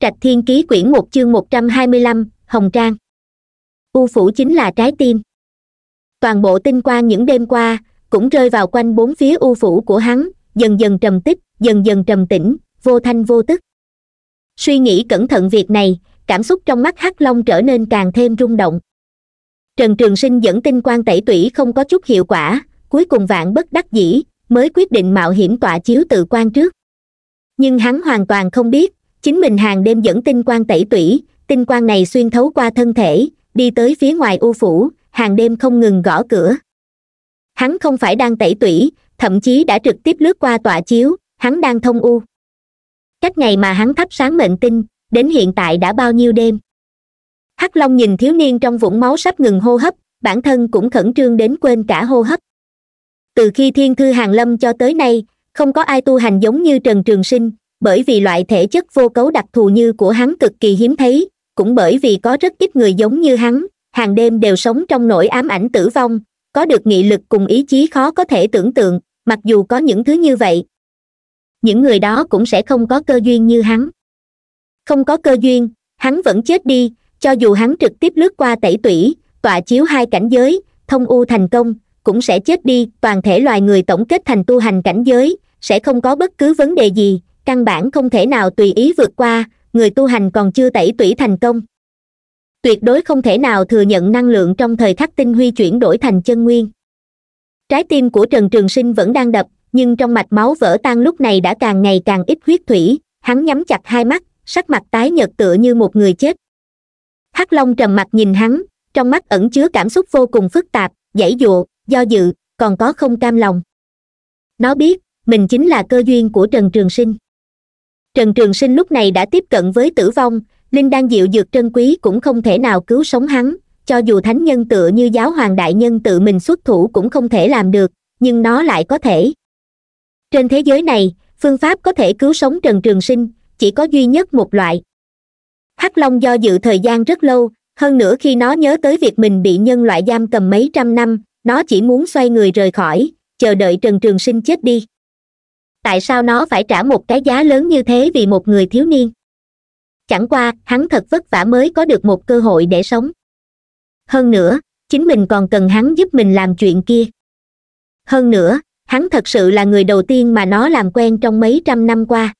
trạch thiên ký quyển một chương một trăm hai mươi lăm hồng trang u phủ chính là trái tim toàn bộ tinh quang những đêm qua cũng rơi vào quanh bốn phía u phủ của hắn dần dần trầm tích dần dần trầm tĩnh vô thanh vô tức suy nghĩ cẩn thận việc này cảm xúc trong mắt hắc long trở nên càng thêm rung động trần trường sinh dẫn tinh quang tẩy tủy không có chút hiệu quả cuối cùng vạn bất đắc dĩ mới quyết định mạo hiểm tọa chiếu tự quan trước nhưng hắn hoàn toàn không biết chính mình hàng đêm dẫn tinh quang tẩy tủy tinh quang này xuyên thấu qua thân thể đi tới phía ngoài u phủ hàng đêm không ngừng gõ cửa hắn không phải đang tẩy tủy thậm chí đã trực tiếp lướt qua tọa chiếu hắn đang thông u cách ngày mà hắn thắp sáng mệnh tinh đến hiện tại đã bao nhiêu đêm hắc long nhìn thiếu niên trong vũng máu sắp ngừng hô hấp bản thân cũng khẩn trương đến quên cả hô hấp từ khi thiên thư hàng lâm cho tới nay không có ai tu hành giống như trần trường sinh bởi vì loại thể chất vô cấu đặc thù như của hắn cực kỳ hiếm thấy cũng bởi vì có rất ít người giống như hắn hàng đêm đều sống trong nỗi ám ảnh tử vong có được nghị lực cùng ý chí khó có thể tưởng tượng mặc dù có những thứ như vậy những người đó cũng sẽ không có cơ duyên như hắn không có cơ duyên hắn vẫn chết đi cho dù hắn trực tiếp lướt qua tẩy tủy tọa chiếu hai cảnh giới thông u thành công cũng sẽ chết đi toàn thể loài người tổng kết thành tu hành cảnh giới sẽ không có bất cứ vấn đề gì căn bản không thể nào tùy ý vượt qua người tu hành còn chưa tẩy tủy thành công tuyệt đối không thể nào thừa nhận năng lượng trong thời khắc tinh huy chuyển đổi thành chân nguyên trái tim của trần trường sinh vẫn đang đập nhưng trong mạch máu vỡ tan lúc này đã càng ngày càng ít huyết thủy hắn nhắm chặt hai mắt sắc mặt tái nhợt tựa như một người chết hắc long trầm mặt nhìn hắn trong mắt ẩn chứa cảm xúc vô cùng phức tạp dãy dụa do dự còn có không cam lòng nó biết mình chính là cơ duyên của trần trường sinh trần trường sinh lúc này đã tiếp cận với tử vong linh đang diệu dược trân quý cũng không thể nào cứu sống hắn cho dù thánh nhân tựa như giáo hoàng đại nhân tự mình xuất thủ cũng không thể làm được nhưng nó lại có thể trên thế giới này phương pháp có thể cứu sống trần trường sinh chỉ có duy nhất một loại hắc long do dự thời gian rất lâu hơn nữa khi nó nhớ tới việc mình bị nhân loại giam cầm mấy trăm năm nó chỉ muốn xoay người rời khỏi chờ đợi trần trường sinh chết đi tại sao nó phải trả một cái giá lớn như thế vì một người thiếu niên chẳng qua hắn thật vất vả mới có được một cơ hội để sống hơn nữa chính mình còn cần hắn giúp mình làm chuyện kia hơn nữa hắn thật sự là người đầu tiên mà nó làm quen trong mấy trăm năm qua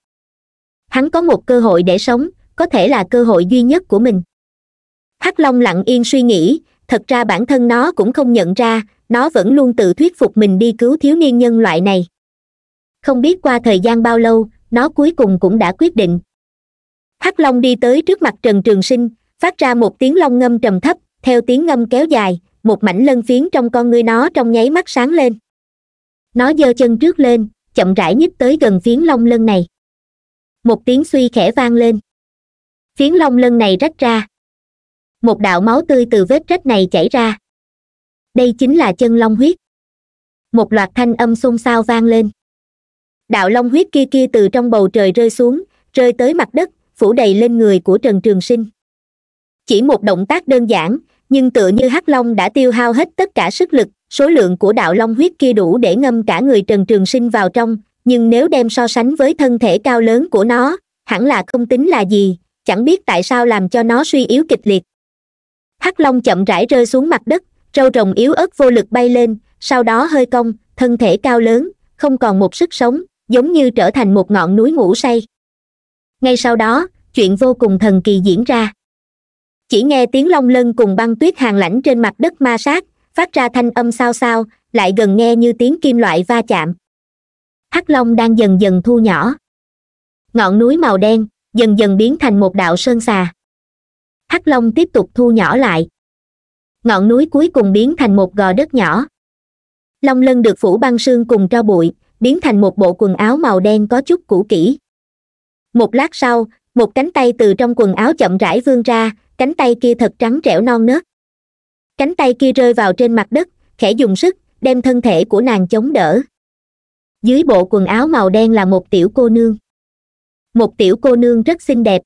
hắn có một cơ hội để sống có thể là cơ hội duy nhất của mình hắc long lặng yên suy nghĩ thật ra bản thân nó cũng không nhận ra nó vẫn luôn tự thuyết phục mình đi cứu thiếu niên nhân loại này không biết qua thời gian bao lâu nó cuối cùng cũng đã quyết định hắc long đi tới trước mặt trần trường sinh phát ra một tiếng long ngâm trầm thấp theo tiếng ngâm kéo dài một mảnh lân phiến trong con ngươi nó trong nháy mắt sáng lên nó giơ chân trước lên chậm rãi nhích tới gần phiến long lân này một tiếng suy khẽ vang lên phiến long lân này rách ra một đạo máu tươi từ vết rách này chảy ra đây chính là chân long huyết một loạt thanh âm xôn xao vang lên đạo long huyết kia kia từ trong bầu trời rơi xuống rơi tới mặt đất phủ đầy lên người của trần trường sinh chỉ một động tác đơn giản nhưng tựa như hắc long đã tiêu hao hết tất cả sức lực số lượng của đạo long huyết kia đủ để ngâm cả người trần trường sinh vào trong nhưng nếu đem so sánh với thân thể cao lớn của nó hẳn là không tính là gì chẳng biết tại sao làm cho nó suy yếu kịch liệt hắc long chậm rãi rơi xuống mặt đất râu rồng yếu ớt vô lực bay lên sau đó hơi cong thân thể cao lớn không còn một sức sống giống như trở thành một ngọn núi ngủ say ngay sau đó chuyện vô cùng thần kỳ diễn ra chỉ nghe tiếng long lân cùng băng tuyết hàng lãnh trên mặt đất ma sát phát ra thanh âm xao xao lại gần nghe như tiếng kim loại va chạm hắc long đang dần dần thu nhỏ ngọn núi màu đen dần dần biến thành một đạo sơn xà hắc long tiếp tục thu nhỏ lại ngọn núi cuối cùng biến thành một gò đất nhỏ long lân được phủ băng sương cùng tro bụi biến thành một bộ quần áo màu đen có chút cũ kỹ một lát sau một cánh tay từ trong quần áo chậm rãi vươn ra cánh tay kia thật trắng trẻo non nớt cánh tay kia rơi vào trên mặt đất khẽ dùng sức đem thân thể của nàng chống đỡ dưới bộ quần áo màu đen là một tiểu cô nương một tiểu cô nương rất xinh đẹp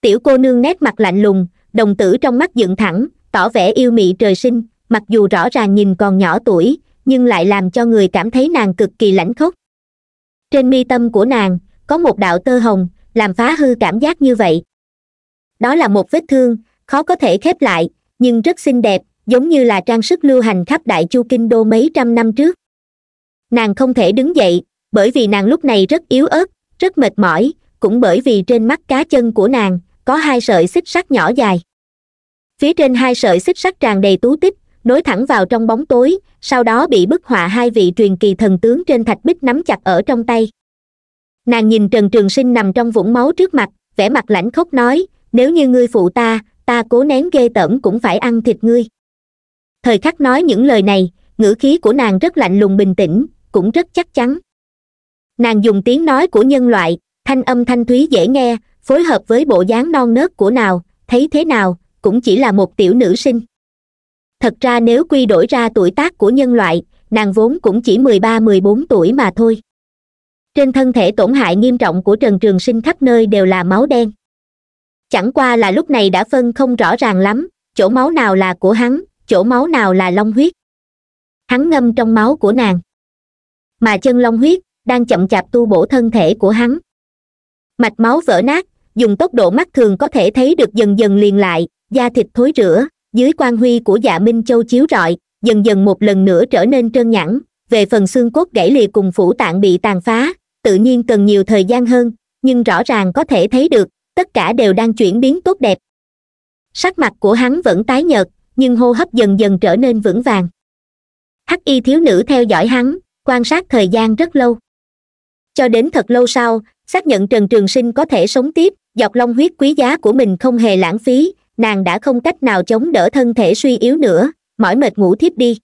tiểu cô nương nét mặt lạnh lùng đồng tử trong mắt dựng thẳng tỏ vẻ yêu mị trời sinh mặc dù rõ ràng nhìn còn nhỏ tuổi nhưng lại làm cho người cảm thấy nàng cực kỳ lãnh khốc trên mi tâm của nàng có một đạo tơ hồng làm phá hư cảm giác như vậy đó là một vết thương khó có thể khép lại nhưng rất xinh đẹp giống như là trang sức lưu hành khắp đại chu kinh đô mấy trăm năm trước nàng không thể đứng dậy bởi vì nàng lúc này rất yếu ớt rất mệt mỏi cũng bởi vì trên mắt cá chân của nàng có hai sợi xích sắt nhỏ dài phía trên hai sợi xích sắt tràn đầy tú tích nối thẳng vào trong bóng tối sau đó bị bức họa hai vị truyền kỳ thần tướng trên thạch bích nắm chặt ở trong tay nàng nhìn trần trường sinh nằm trong vũng máu trước mặt vẻ mặt lãnh khốc nói nếu như ngươi phụ ta ta cố nén ghê tởm cũng phải ăn thịt ngươi thời khắc nói những lời này ngữ khí của nàng rất lạnh lùng bình tĩnh cũng rất chắc chắn nàng dùng tiếng nói của nhân loại thanh âm thanh thúy dễ nghe phối hợp với bộ dáng non nớt của nào thấy thế nào cũng chỉ là một tiểu nữ sinh thật ra nếu quy đổi ra tuổi tác của nhân loại nàng vốn cũng chỉ mười ba mười bốn tuổi mà thôi trên thân thể tổn hại nghiêm trọng của trần trường sinh khắp nơi đều là máu đen chẳng qua là lúc này đã phân không rõ ràng lắm chỗ máu nào là của hắn chỗ máu nào là long huyết hắn ngâm trong máu của nàng mà chân long huyết đang chậm chạp tu bổ thân thể của hắn mạch máu vỡ nát dùng tốc độ mắt thường có thể thấy được dần dần liền lại da thịt thối rửa dưới quan huy của dạ minh châu chiếu rọi dần dần một lần nữa trở nên trơn nhẵn về phần xương cốt gãy lìa cùng phủ tạng bị tàn phá tự nhiên cần nhiều thời gian hơn nhưng rõ ràng có thể thấy được tất cả đều đang chuyển biến tốt đẹp sắc mặt của hắn vẫn tái nhợt nhưng hô hấp dần dần trở nên vững vàng hắc y thiếu nữ theo dõi hắn quan sát thời gian rất lâu cho đến thật lâu sau xác nhận trần trường sinh có thể sống tiếp giọt long huyết quý giá của mình không hề lãng phí nàng đã không cách nào chống đỡ thân thể suy yếu nữa mỏi mệt ngủ thiếp đi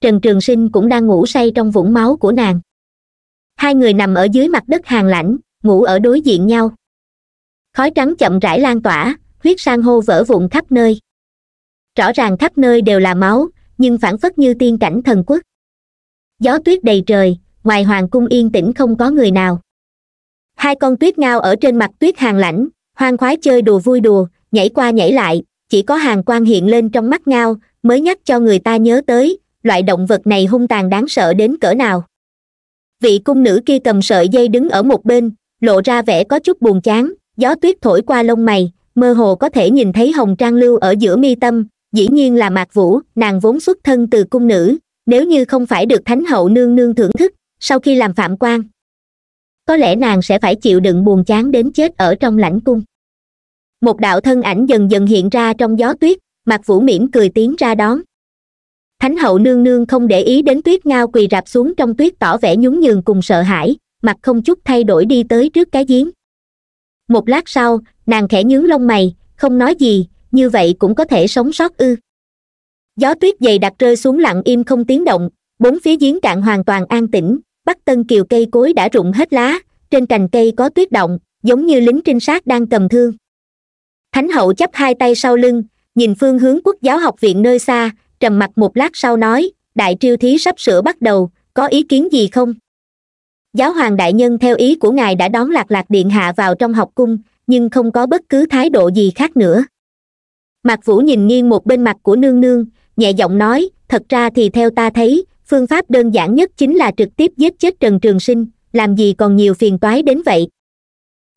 trần trường sinh cũng đang ngủ say trong vũng máu của nàng hai người nằm ở dưới mặt đất hàng lãnh ngủ ở đối diện nhau khói trắng chậm rãi lan tỏa huyết sang hô vỡ vụn khắp nơi rõ ràng khắp nơi đều là máu nhưng phản phất như tiên cảnh thần quốc gió tuyết đầy trời ngoài hoàng cung yên tĩnh không có người nào hai con tuyết ngao ở trên mặt tuyết hàng lãnh hoang khoái chơi đùa vui đùa nhảy qua nhảy lại chỉ có hàng quan hiện lên trong mắt ngao mới nhắc cho người ta nhớ tới loại động vật này hung tàn đáng sợ đến cỡ nào vị cung nữ kia cầm sợi dây đứng ở một bên lộ ra vẻ có chút buồn chán gió tuyết thổi qua lông mày mơ hồ có thể nhìn thấy hồng trang lưu ở giữa mi tâm dĩ nhiên là mạc vũ nàng vốn xuất thân từ cung nữ nếu như không phải được thánh hậu nương nương thưởng thức sau khi làm phạm quan có lẽ nàng sẽ phải chịu đựng buồn chán đến chết ở trong lãnh cung một đạo thân ảnh dần dần hiện ra trong gió tuyết mạc vũ mỉm cười tiến ra đón thánh hậu nương nương không để ý đến tuyết ngao quỳ rạp xuống trong tuyết tỏ vẻ nhún nhường cùng sợ hãi mặt không chút thay đổi đi tới trước cái giếng một lát sau nàng khẽ nhướng lông mày không nói gì như vậy cũng có thể sống sót ư gió tuyết dày đặc rơi xuống lặng im không tiếng động bốn phía giếng cạn hoàn toàn an tĩnh bắc tân kiều cây cối đã rụng hết lá trên cành cây có tuyết động giống như lính trinh sát đang cầm thương thánh hậu chắp hai tay sau lưng nhìn phương hướng quốc giáo học viện nơi xa trầm mặt một lát sau nói đại triêu thí sắp sửa bắt đầu có ý kiến gì không giáo hoàng đại nhân theo ý của ngài đã đón lạc lạc điện hạ vào trong học cung nhưng không có bất cứ thái độ gì khác nữa mặc vũ nhìn nghiêng một bên mặt của nương nương nhẹ giọng nói thật ra thì theo ta thấy phương pháp đơn giản nhất chính là trực tiếp giết chết trần trường sinh làm gì còn nhiều phiền toái đến vậy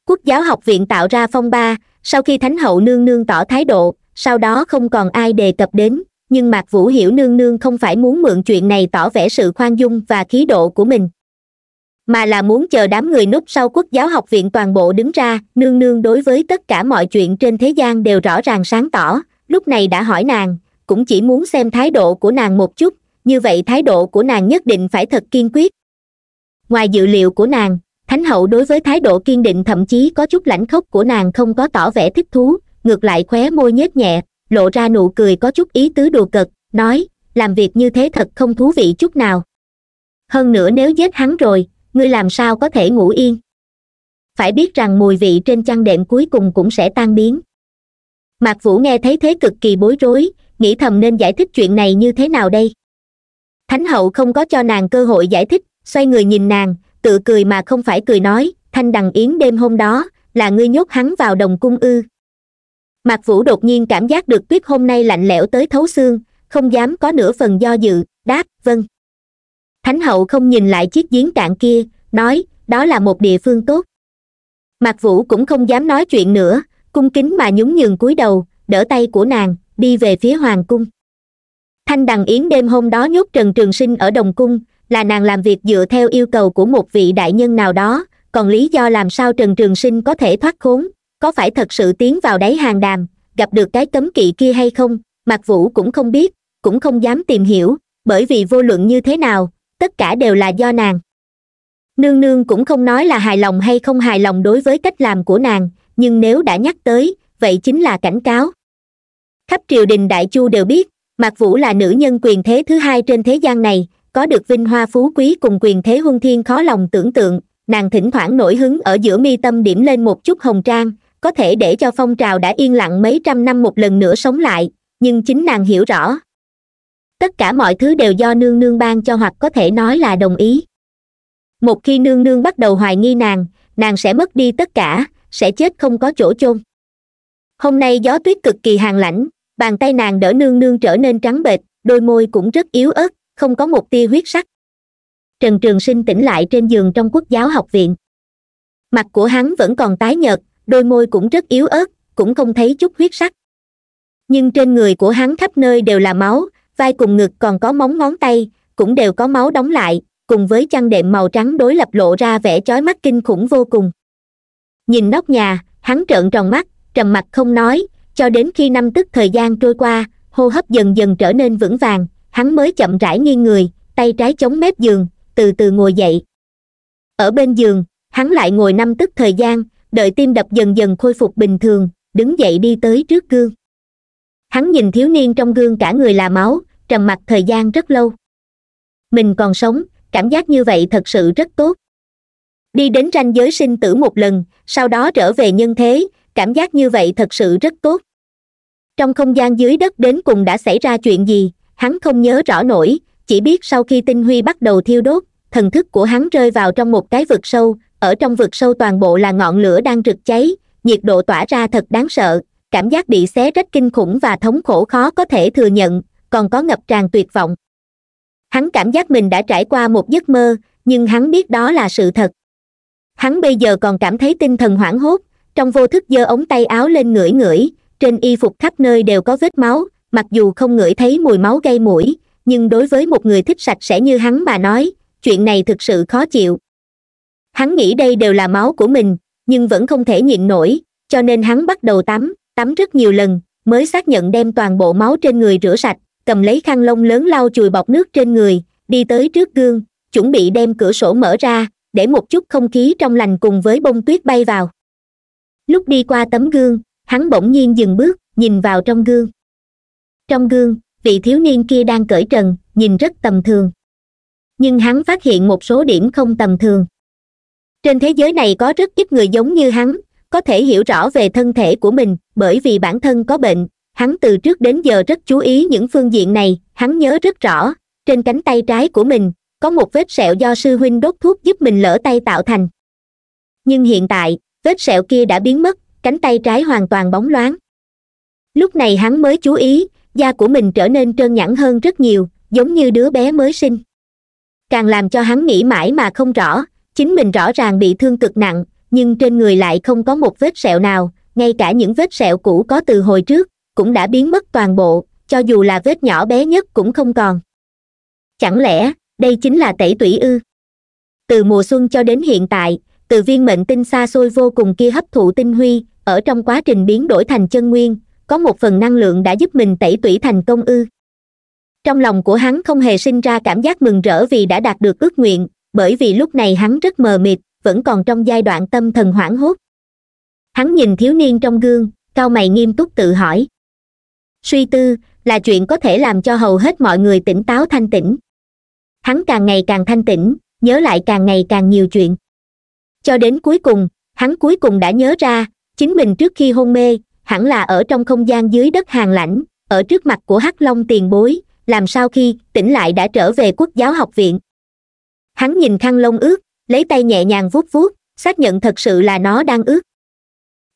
quốc giáo học viện tạo ra phong ba sau khi thánh hậu nương nương tỏ thái độ sau đó không còn ai đề cập đến nhưng mạc vũ hiểu nương nương không phải muốn mượn chuyện này tỏ vẻ sự khoan dung và khí độ của mình mà là muốn chờ đám người núp sau quốc giáo học viện toàn bộ đứng ra nương nương đối với tất cả mọi chuyện trên thế gian đều rõ ràng sáng tỏ lúc này đã hỏi nàng cũng chỉ muốn xem thái độ của nàng một chút như vậy thái độ của nàng nhất định phải thật kiên quyết ngoài dự liệu của nàng thánh hậu đối với thái độ kiên định thậm chí có chút lãnh khốc của nàng không có tỏ vẻ thích thú ngược lại khóe môi nhếch nhẹ lộ ra nụ cười có chút ý tứ đùa cợt nói làm việc như thế thật không thú vị chút nào hơn nữa nếu giết hắn rồi ngươi làm sao có thể ngủ yên phải biết rằng mùi vị trên chăn đệm cuối cùng cũng sẽ tan biến mạc vũ nghe thấy thế cực kỳ bối rối nghĩ thầm nên giải thích chuyện này như thế nào đây thánh hậu không có cho nàng cơ hội giải thích xoay người nhìn nàng tự cười mà không phải cười nói thanh đằng yến đêm hôm đó là ngươi nhốt hắn vào đồng cung ư mạc vũ đột nhiên cảm giác được tuyết hôm nay lạnh lẽo tới thấu xương không dám có nửa phần do dự đáp vâng thánh hậu không nhìn lại chiếc giếng cạn kia nói đó là một địa phương tốt mạc vũ cũng không dám nói chuyện nữa cung kính mà nhún nhường cúi đầu đỡ tay của nàng đi về phía hoàng cung thanh đằng yến đêm hôm đó nhốt trần trường sinh ở đồng cung là nàng làm việc dựa theo yêu cầu của một vị đại nhân nào đó còn lý do làm sao trần trường sinh có thể thoát khốn có phải thật sự tiến vào đáy hàng đàm gặp được cái cấm kỵ kia hay không mạc vũ cũng không biết cũng không dám tìm hiểu bởi vì vô luận như thế nào tất cả đều là do nàng nương nương cũng không nói là hài lòng hay không hài lòng đối với cách làm của nàng nhưng nếu đã nhắc tới vậy chính là cảnh cáo khắp triều đình đại chu đều biết mạc vũ là nữ nhân quyền thế thứ hai trên thế gian này có được vinh hoa phú quý cùng quyền thế huân thiên khó lòng tưởng tượng nàng thỉnh thoảng nổi hứng ở giữa mi tâm điểm lên một chút hồng trang có thể để cho phong trào đã yên lặng mấy trăm năm một lần nữa sống lại nhưng chính nàng hiểu rõ tất cả mọi thứ đều do nương nương ban cho hoặc có thể nói là đồng ý một khi nương nương bắt đầu hoài nghi nàng nàng sẽ mất đi tất cả sẽ chết không có chỗ chôn hôm nay gió tuyết cực kỳ hàn lãnh bàn tay nàng đỡ nương nương trở nên trắng bệch đôi môi cũng rất yếu ớt không có một tia huyết sắc trần trường sinh tỉnh lại trên giường trong quốc giáo học viện mặt của hắn vẫn còn tái nhợt đôi môi cũng rất yếu ớt cũng không thấy chút huyết sắc nhưng trên người của hắn khắp nơi đều là máu vai cùng ngực còn có móng ngón tay cũng đều có máu đóng lại cùng với chăn đệm màu trắng đối lập lộ ra vẻ chói mắt kinh khủng vô cùng nhìn nóc nhà hắn trợn tròn mắt trầm mặt không nói cho đến khi năm tức thời gian trôi qua hô hấp dần dần trở nên vững vàng hắn mới chậm rãi nghiêng người tay trái chống mép giường từ từ ngồi dậy ở bên giường hắn lại ngồi năm tức thời gian đợi tim đập dần dần khôi phục bình thường đứng dậy đi tới trước gương hắn nhìn thiếu niên trong gương cả người là máu trầm mặc thời gian rất lâu mình còn sống cảm giác như vậy thật sự rất tốt đi đến ranh giới sinh tử một lần sau đó trở về nhân thế cảm giác như vậy thật sự rất tốt trong không gian dưới đất đến cùng đã xảy ra chuyện gì hắn không nhớ rõ nổi chỉ biết sau khi tinh huy bắt đầu thiêu đốt thần thức của hắn rơi vào trong một cái vực sâu ở trong vực sâu toàn bộ là ngọn lửa đang rực cháy nhiệt độ tỏa ra thật đáng sợ cảm giác bị xé rách kinh khủng và thống khổ khó có thể thừa nhận còn có ngập tràn tuyệt vọng hắn cảm giác mình đã trải qua một giấc mơ nhưng hắn biết đó là sự thật hắn bây giờ còn cảm thấy tinh thần hoảng hốt trong vô thức giơ ống tay áo lên ngửi ngửi trên y phục khắp nơi đều có vết máu mặc dù không ngửi thấy mùi máu gây mũi nhưng đối với một người thích sạch sẽ như hắn mà nói chuyện này thực sự khó chịu hắn nghĩ đây đều là máu của mình nhưng vẫn không thể nhịn nổi cho nên hắn bắt đầu tắm tắm rất nhiều lần mới xác nhận đem toàn bộ máu trên người rửa sạch cầm lấy khăn lông lớn lau chùi bọc nước trên người đi tới trước gương chuẩn bị đem cửa sổ mở ra để một chút không khí trong lành cùng với bông tuyết bay vào lúc đi qua tấm gương hắn bỗng nhiên dừng bước nhìn vào trong gương trong gương vị thiếu niên kia đang cởi trần nhìn rất tầm thường nhưng hắn phát hiện một số điểm không tầm thường trên thế giới này có rất ít người giống như hắn có thể hiểu rõ về thân thể của mình bởi vì bản thân có bệnh hắn từ trước đến giờ rất chú ý những phương diện này hắn nhớ rất rõ trên cánh tay trái của mình có một vết sẹo do sư huynh đốt thuốc giúp mình lỡ tay tạo thành nhưng hiện tại vết sẹo kia đã biến mất cánh tay trái hoàn toàn bóng loáng lúc này hắn mới chú ý da của mình trở nên trơn nhẵn hơn rất nhiều giống như đứa bé mới sinh càng làm cho hắn nghĩ mãi mà không rõ chính mình rõ ràng bị thương cực nặng nhưng trên người lại không có một vết sẹo nào ngay cả những vết sẹo cũ có từ hồi trước cũng đã biến mất toàn bộ cho dù là vết nhỏ bé nhất cũng không còn chẳng lẽ đây chính là tẩy tủy ư từ mùa xuân cho đến hiện tại từ viên mệnh tinh xa xôi vô cùng kia hấp thụ tinh huy ở trong quá trình biến đổi thành chân nguyên có một phần năng lượng đã giúp mình tẩy tủy thành công ư trong lòng của hắn không hề sinh ra cảm giác mừng rỡ vì đã đạt được ước nguyện bởi vì lúc này hắn rất mờ mịt vẫn còn trong giai đoạn tâm thần hoảng hốt hắn nhìn thiếu niên trong gương cao mày nghiêm túc tự hỏi suy tư là chuyện có thể làm cho hầu hết mọi người tỉnh táo thanh tĩnh hắn càng ngày càng thanh tĩnh nhớ lại càng ngày càng nhiều chuyện cho đến cuối cùng hắn cuối cùng đã nhớ ra chính mình trước khi hôn mê hẳn là ở trong không gian dưới đất hàng lãnh ở trước mặt của hắc long tiền bối làm sao khi tỉnh lại đã trở về quốc giáo học viện hắn nhìn khăn lông ướt lấy tay nhẹ nhàng vuốt vuốt xác nhận thật sự là nó đang ướt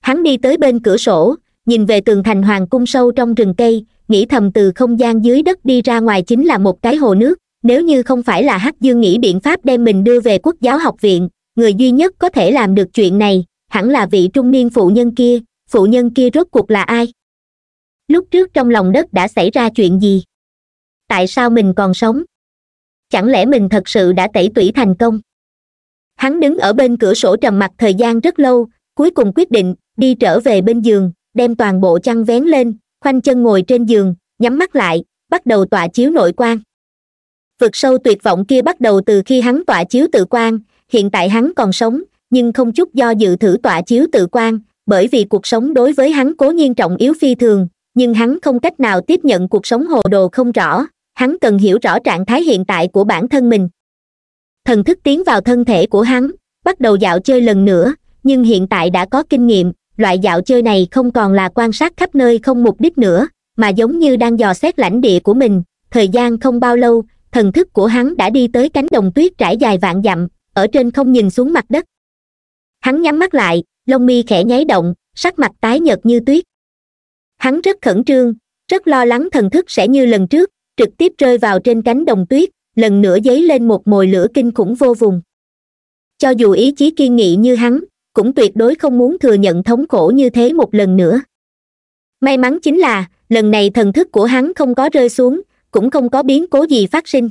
hắn đi tới bên cửa sổ nhìn về tường thành hoàng cung sâu trong rừng cây nghĩ thầm từ không gian dưới đất đi ra ngoài chính là một cái hồ nước nếu như không phải là hắc dương nghĩ biện pháp đem mình đưa về quốc giáo học viện người duy nhất có thể làm được chuyện này hẳn là vị trung niên phụ nhân kia phụ nhân kia rốt cuộc là ai lúc trước trong lòng đất đã xảy ra chuyện gì tại sao mình còn sống chẳng lẽ mình thật sự đã tẩy tủy thành công hắn đứng ở bên cửa sổ trầm mặc thời gian rất lâu cuối cùng quyết định đi trở về bên giường đem toàn bộ chăn vén lên khoanh chân ngồi trên giường nhắm mắt lại bắt đầu tọa chiếu nội quan vực sâu tuyệt vọng kia bắt đầu từ khi hắn tọa chiếu tự quan hiện tại hắn còn sống nhưng không chút do dự thử tọa chiếu tự quan bởi vì cuộc sống đối với hắn cố nhiên trọng yếu phi thường nhưng hắn không cách nào tiếp nhận cuộc sống hồ đồ không rõ hắn cần hiểu rõ trạng thái hiện tại của bản thân mình thần thức tiến vào thân thể của hắn bắt đầu dạo chơi lần nữa nhưng hiện tại đã có kinh nghiệm loại dạo chơi này không còn là quan sát khắp nơi không mục đích nữa mà giống như đang dò xét lãnh địa của mình thời gian không bao lâu thần thức của hắn đã đi tới cánh đồng tuyết trải dài vạn dặm ở trên không nhìn xuống mặt đất hắn nhắm mắt lại lông mi khẽ nháy động sắc mặt tái nhợt như tuyết hắn rất khẩn trương rất lo lắng thần thức sẽ như lần trước trực tiếp rơi vào trên cánh đồng tuyết lần nữa dấy lên một mồi lửa kinh khủng vô vùng cho dù ý chí kiên nghị như hắn cũng tuyệt đối không muốn thừa nhận thống khổ như thế một lần nữa may mắn chính là lần này thần thức của hắn không có rơi xuống cũng không có biến cố gì phát sinh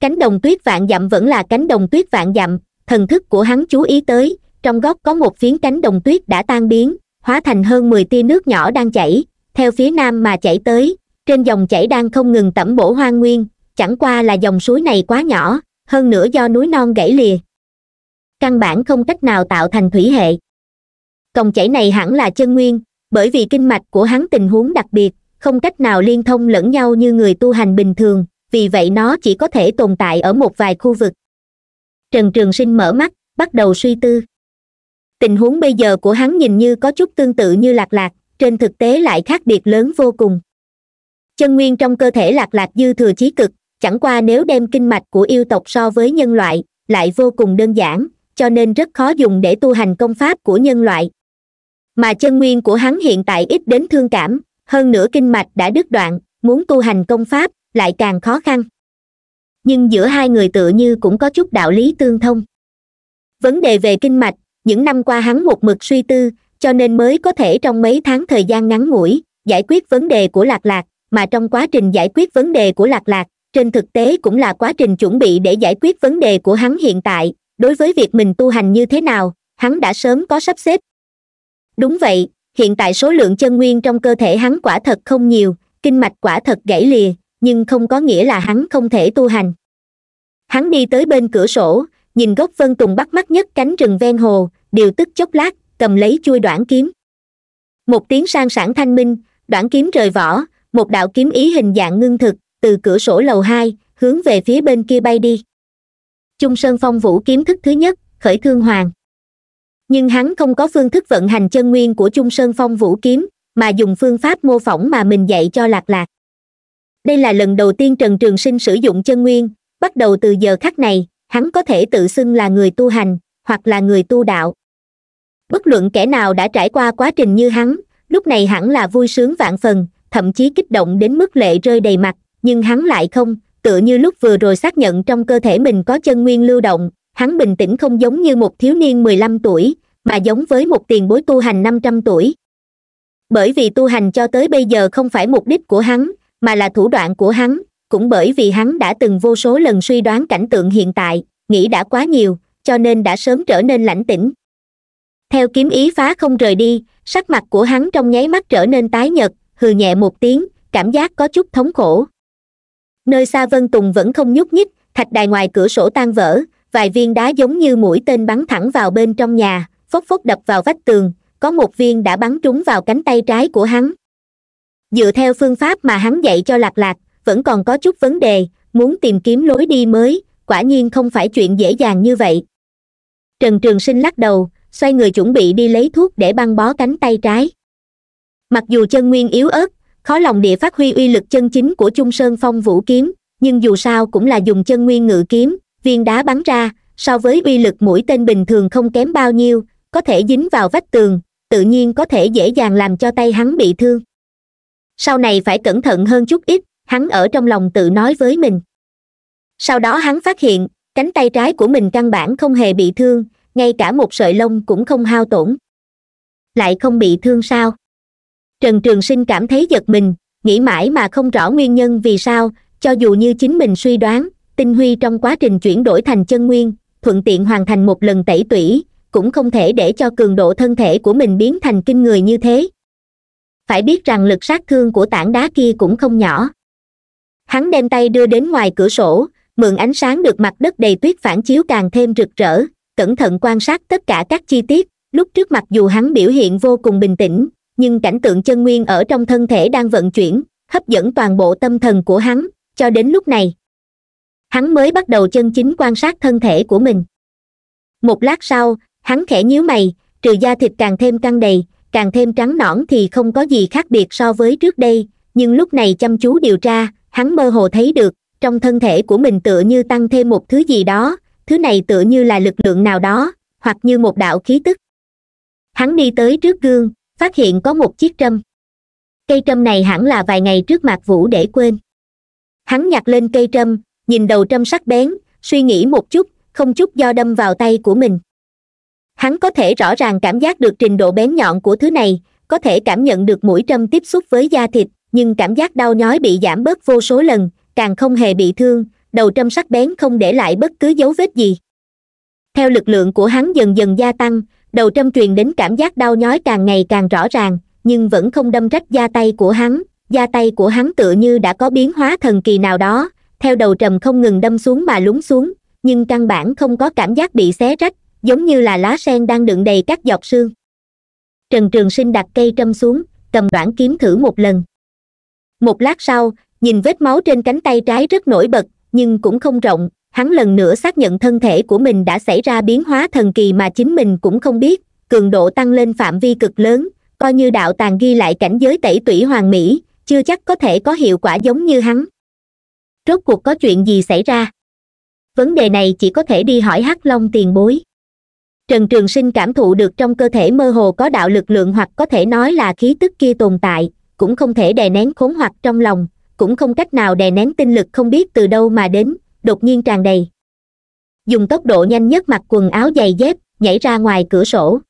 cánh đồng tuyết vạn dặm vẫn là cánh đồng tuyết vạn dặm thần thức của hắn chú ý tới trong góc có một phiến cánh đồng tuyết đã tan biến hóa thành hơn mười tia nước nhỏ đang chảy theo phía nam mà chảy tới trên dòng chảy đang không ngừng tẩm bổ hoang nguyên chẳng qua là dòng suối này quá nhỏ hơn nữa do núi non gãy lìa căn bản không cách nào tạo thành thủy hệ dòng chảy này hẳn là chân nguyên bởi vì kinh mạch của hắn tình huống đặc biệt không cách nào liên thông lẫn nhau như người tu hành bình thường vì vậy nó chỉ có thể tồn tại ở một vài khu vực trần trường sinh mở mắt bắt đầu suy tư tình huống bây giờ của hắn nhìn như có chút tương tự như lạc lạc trên thực tế lại khác biệt lớn vô cùng chân nguyên trong cơ thể lạc lạc dư thừa chí cực chẳng qua nếu đem kinh mạch của yêu tộc so với nhân loại lại vô cùng đơn giản cho nên rất khó dùng để tu hành công pháp của nhân loại mà chân nguyên của hắn hiện tại ít đến thương cảm hơn nữa kinh mạch đã đứt đoạn muốn tu hành công pháp lại càng khó khăn nhưng giữa hai người tựa như cũng có chút đạo lý tương thông vấn đề về kinh mạch những năm qua hắn một mực suy tư cho nên mới có thể trong mấy tháng thời gian ngắn ngủi giải quyết vấn đề của lạc lạc mà trong quá trình giải quyết vấn đề của lạc lạc trên thực tế cũng là quá trình chuẩn bị để giải quyết vấn đề của hắn hiện tại đối với việc mình tu hành như thế nào hắn đã sớm có sắp xếp đúng vậy hiện tại số lượng chân nguyên trong cơ thể hắn quả thật không nhiều kinh mạch quả thật gãy lìa nhưng không có nghĩa là hắn không thể tu hành hắn đi tới bên cửa sổ nhìn gốc vân tùng bắt mắt nhất cánh rừng ven hồ điều tức chốc lát cầm lấy chui đoạn kiếm một tiếng sang sản thanh minh đoạn kiếm rời vỏ một đạo kiếm ý hình dạng ngưng thực từ cửa sổ lầu hai hướng về phía bên kia bay đi trung sơn phong vũ kiếm thức thứ nhất khởi thương hoàng nhưng hắn không có phương thức vận hành chân nguyên của trung sơn phong vũ kiếm mà dùng phương pháp mô phỏng mà mình dạy cho lạc lạc đây là lần đầu tiên trần trường sinh sử dụng chân nguyên bắt đầu từ giờ khắc này hắn có thể tự xưng là người tu hành hoặc là người tu đạo bất luận kẻ nào đã trải qua quá trình như hắn lúc này hẳn là vui sướng vạn phần thậm chí kích động đến mức lệ rơi đầy mặt nhưng hắn lại không tựa như lúc vừa rồi xác nhận trong cơ thể mình có chân nguyên lưu động hắn bình tĩnh không giống như một thiếu niên mười lăm tuổi mà giống với một tiền bối tu hành năm trăm tuổi bởi vì tu hành cho tới bây giờ không phải mục đích của hắn mà là thủ đoạn của hắn cũng bởi vì hắn đã từng vô số lần suy đoán cảnh tượng hiện tại nghĩ đã quá nhiều cho nên đã sớm trở nên lãnh tĩnh theo kiếm ý phá không rời đi sắc mặt của hắn trong nháy mắt trở nên tái nhợt hừ nhẹ một tiếng cảm giác có chút thống khổ nơi xa vân tùng vẫn không nhúc nhích thạch đài ngoài cửa sổ tan vỡ vài viên đá giống như mũi tên bắn thẳng vào bên trong nhà phốc phốc đập vào vách tường có một viên đã bắn trúng vào cánh tay trái của hắn dựa theo phương pháp mà hắn dạy cho lạc lạc vẫn còn có chút vấn đề muốn tìm kiếm lối đi mới quả nhiên không phải chuyện dễ dàng như vậy trần trường sinh lắc đầu xoay người chuẩn bị đi lấy thuốc để băng bó cánh tay trái mặc dù chân nguyên yếu ớt khó lòng địa phát huy uy lực chân chính của trung sơn phong vũ kiếm nhưng dù sao cũng là dùng chân nguyên ngự kiếm viên đá bắn ra so với uy lực mũi tên bình thường không kém bao nhiêu có thể dính vào vách tường tự nhiên có thể dễ dàng làm cho tay hắn bị thương sau này phải cẩn thận hơn chút ít hắn ở trong lòng tự nói với mình sau đó hắn phát hiện cánh tay trái của mình căn bản không hề bị thương ngay cả một sợi lông cũng không hao tổn lại không bị thương sao trần trường sinh cảm thấy giật mình nghĩ mãi mà không rõ nguyên nhân vì sao cho dù như chính mình suy đoán tinh huy trong quá trình chuyển đổi thành chân nguyên thuận tiện hoàn thành một lần tẩy tủy cũng không thể để cho cường độ thân thể của mình biến thành kinh người như thế phải biết rằng lực sát thương của tảng đá kia cũng không nhỏ hắn đem tay đưa đến ngoài cửa sổ mượn ánh sáng được mặt đất đầy tuyết phản chiếu càng thêm rực rỡ cẩn thận quan sát tất cả các chi tiết lúc trước mặc dù hắn biểu hiện vô cùng bình tĩnh nhưng cảnh tượng chân nguyên ở trong thân thể đang vận chuyển hấp dẫn toàn bộ tâm thần của hắn cho đến lúc này hắn mới bắt đầu chân chính quan sát thân thể của mình một lát sau hắn khẽ nhíu mày trừ da thịt càng thêm căng đầy càng thêm trắng nõn thì không có gì khác biệt so với trước đây nhưng lúc này chăm chú điều tra hắn mơ hồ thấy được trong thân thể của mình tựa như tăng thêm một thứ gì đó thứ này tựa như là lực lượng nào đó hoặc như một đạo khí tức hắn đi tới trước gương phát hiện có một chiếc trâm cây trâm này hẳn là vài ngày trước mặt vũ để quên hắn nhặt lên cây trâm nhìn đầu trâm sắc bén suy nghĩ một chút không chút do đâm vào tay của mình hắn có thể rõ ràng cảm giác được trình độ bén nhọn của thứ này có thể cảm nhận được mũi trâm tiếp xúc với da thịt nhưng cảm giác đau nhói bị giảm bớt vô số lần càng không hề bị thương đầu trâm sắc bén không để lại bất cứ dấu vết gì theo lực lượng của hắn dần dần gia tăng đầu trâm truyền đến cảm giác đau nhói càng ngày càng rõ ràng nhưng vẫn không đâm rách da tay của hắn da tay của hắn tựa như đã có biến hóa thần kỳ nào đó theo đầu trầm không ngừng đâm xuống mà lún xuống nhưng căn bản không có cảm giác bị xé rách giống như là lá sen đang đựng đầy các giọt sương trần trường sinh đặt cây trâm xuống cầm đoạn kiếm thử một lần một lát sau nhìn vết máu trên cánh tay trái rất nổi bật nhưng cũng không rộng hắn lần nữa xác nhận thân thể của mình đã xảy ra biến hóa thần kỳ mà chính mình cũng không biết cường độ tăng lên phạm vi cực lớn coi như đạo tàng ghi lại cảnh giới tẩy tủy hoàng mỹ chưa chắc có thể có hiệu quả giống như hắn rốt cuộc có chuyện gì xảy ra vấn đề này chỉ có thể đi hỏi hắc long tiền bối trần trường sinh cảm thụ được trong cơ thể mơ hồ có đạo lực lượng hoặc có thể nói là khí tức kia tồn tại cũng không thể đè nén khốn hoặc trong lòng cũng không cách nào đè nén tinh lực không biết từ đâu mà đến đột nhiên tràn đầy dùng tốc độ nhanh nhất mặc quần áo giày dép nhảy ra ngoài cửa sổ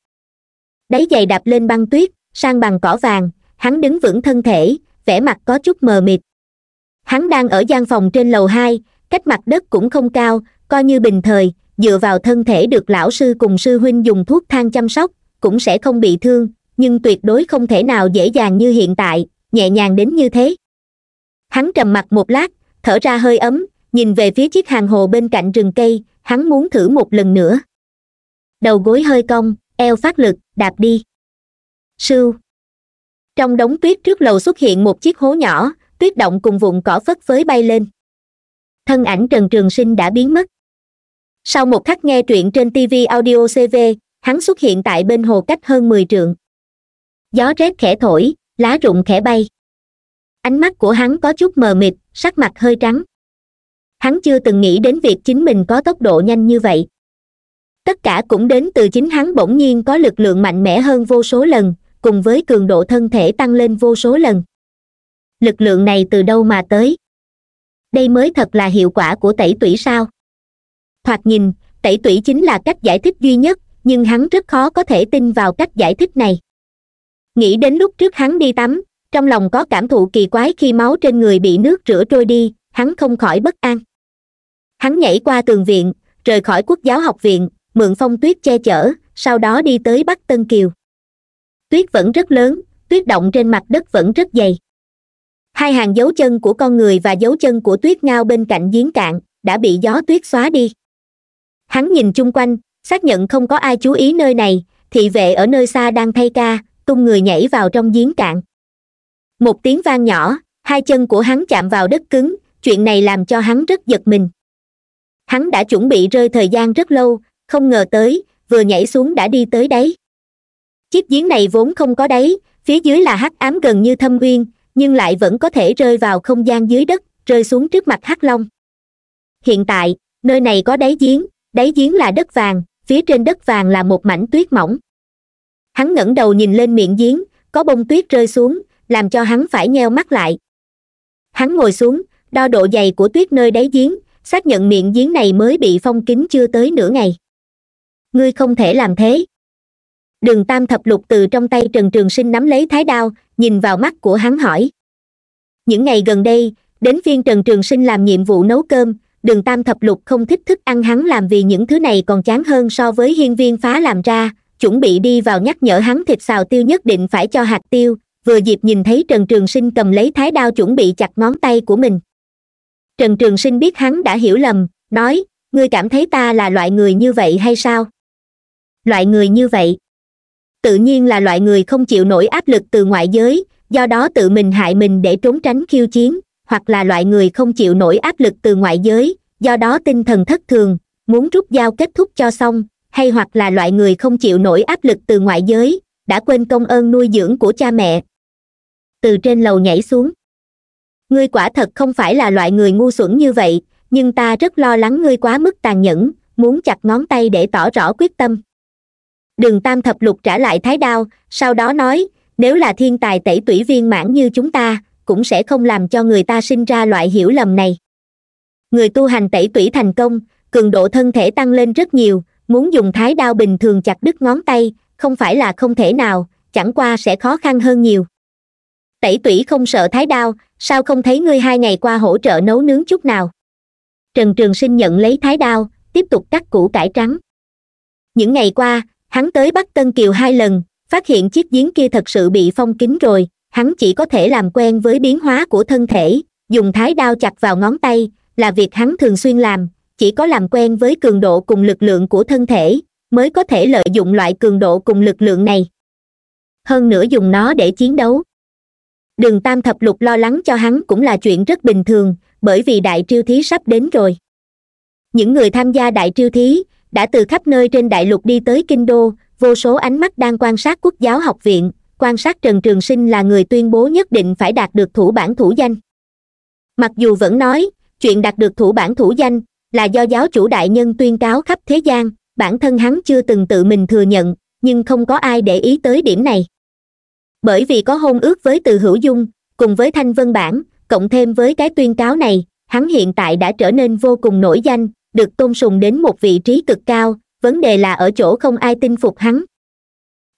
đáy giày đạp lên băng tuyết sang bằng cỏ vàng hắn đứng vững thân thể vẻ mặt có chút mờ mịt hắn đang ở gian phòng trên lầu hai cách mặt đất cũng không cao coi như bình thời dựa vào thân thể được lão sư cùng sư huynh dùng thuốc thang chăm sóc cũng sẽ không bị thương nhưng tuyệt đối không thể nào dễ dàng như hiện tại nhẹ nhàng đến như thế hắn trầm mặt một lát thở ra hơi ấm nhìn về phía chiếc hàng hồ bên cạnh rừng cây hắn muốn thử một lần nữa đầu gối hơi cong eo phát lực đạp đi sưu trong đống tuyết trước lầu xuất hiện một chiếc hố nhỏ tuyết động cùng vụn cỏ phất phới bay lên thân ảnh trần trường sinh đã biến mất sau một khắc nghe truyện trên tv audio cv hắn xuất hiện tại bên hồ cách hơn mười trượng gió rét khẽ thổi lá rụng khẽ bay ánh mắt của hắn có chút mờ mịt sắc mặt hơi trắng hắn chưa từng nghĩ đến việc chính mình có tốc độ nhanh như vậy tất cả cũng đến từ chính hắn bỗng nhiên có lực lượng mạnh mẽ hơn vô số lần cùng với cường độ thân thể tăng lên vô số lần lực lượng này từ đâu mà tới đây mới thật là hiệu quả của tẩy tủy sao thoạt nhìn tẩy tủy chính là cách giải thích duy nhất nhưng hắn rất khó có thể tin vào cách giải thích này nghĩ đến lúc trước hắn đi tắm trong lòng có cảm thụ kỳ quái khi máu trên người bị nước rửa trôi đi hắn không khỏi bất an hắn nhảy qua tường viện rời khỏi quốc giáo học viện mượn phong tuyết che chở sau đó đi tới bắc tân kiều tuyết vẫn rất lớn tuyết động trên mặt đất vẫn rất dày hai hàng dấu chân của con người và dấu chân của tuyết ngao bên cạnh giếng cạn đã bị gió tuyết xóa đi hắn nhìn chung quanh xác nhận không có ai chú ý nơi này thị vệ ở nơi xa đang thay ca tung người nhảy vào trong giếng cạn một tiếng vang nhỏ hai chân của hắn chạm vào đất cứng chuyện này làm cho hắn rất giật mình hắn đã chuẩn bị rơi thời gian rất lâu không ngờ tới vừa nhảy xuống đã đi tới đáy chiếc giếng này vốn không có đáy phía dưới là hắc ám gần như thâm uyên nhưng lại vẫn có thể rơi vào không gian dưới đất rơi xuống trước mặt hắc long hiện tại nơi này có đáy giếng đáy giếng là đất vàng phía trên đất vàng là một mảnh tuyết mỏng hắn ngẩng đầu nhìn lên miệng giếng có bông tuyết rơi xuống làm cho hắn phải nheo mắt lại hắn ngồi xuống đo độ dày của tuyết nơi đáy giếng xác nhận miệng giếng này mới bị phong kín chưa tới nửa ngày ngươi không thể làm thế đường tam thập lục từ trong tay trần trường sinh nắm lấy thái đao nhìn vào mắt của hắn hỏi những ngày gần đây đến phiên trần trường sinh làm nhiệm vụ nấu cơm đường tam thập lục không thích thức ăn hắn làm vì những thứ này còn chán hơn so với hiên viên phá làm ra chuẩn bị đi vào nhắc nhở hắn thịt xào tiêu nhất định phải cho hạt tiêu vừa dịp nhìn thấy trần trường sinh cầm lấy thái đao chuẩn bị chặt ngón tay của mình trần trường sinh biết hắn đã hiểu lầm nói ngươi cảm thấy ta là loại người như vậy hay sao loại người như vậy tự nhiên là loại người không chịu nổi áp lực từ ngoại giới do đó tự mình hại mình để trốn tránh khiêu chiến hoặc là loại người không chịu nổi áp lực từ ngoại giới do đó tinh thần thất thường muốn rút dao kết thúc cho xong hay hoặc là loại người không chịu nổi áp lực từ ngoại giới đã quên công ơn nuôi dưỡng của cha mẹ từ trên lầu nhảy xuống ngươi quả thật không phải là loại người ngu xuẩn như vậy nhưng ta rất lo lắng ngươi quá mức tàn nhẫn muốn chặt ngón tay để tỏ rõ quyết tâm đường tam thập lục trả lại thái đao sau đó nói nếu là thiên tài tẩy tủy viên mãn như chúng ta cũng sẽ không làm cho người ta sinh ra loại hiểu lầm này người tu hành tẩy tủy thành công cường độ thân thể tăng lên rất nhiều muốn dùng thái đao bình thường chặt đứt ngón tay không phải là không thể nào chẳng qua sẽ khó khăn hơn nhiều tẩy tủy không sợ thái đao sao không thấy ngươi hai ngày qua hỗ trợ nấu nướng chút nào trần trường sinh nhận lấy thái đao tiếp tục cắt củ cải trắng những ngày qua hắn tới bắc tân kiều hai lần phát hiện chiếc giếng kia thật sự bị phong kín rồi hắn chỉ có thể làm quen với biến hóa của thân thể dùng thái đao chặt vào ngón tay là việc hắn thường xuyên làm chỉ có làm quen với cường độ cùng lực lượng của thân thể mới có thể lợi dụng loại cường độ cùng lực lượng này hơn nữa dùng nó để chiến đấu đường tam thập lục lo lắng cho hắn cũng là chuyện rất bình thường bởi vì đại triêu thí sắp đến rồi những người tham gia đại triêu thí đã từ khắp nơi trên đại lục đi tới kinh đô vô số ánh mắt đang quan sát quốc giáo học viện quan sát trần trường sinh là người tuyên bố nhất định phải đạt được thủ bản thủ danh mặc dù vẫn nói chuyện đạt được thủ bản thủ danh là do giáo chủ đại nhân tuyên cáo khắp thế gian bản thân hắn chưa từng tự mình thừa nhận nhưng không có ai để ý tới điểm này bởi vì có hôn ước với từ hữu dung cùng với thanh vân bản cộng thêm với cái tuyên cáo này hắn hiện tại đã trở nên vô cùng nổi danh được tôn sùng đến một vị trí cực cao vấn đề là ở chỗ không ai tin phục hắn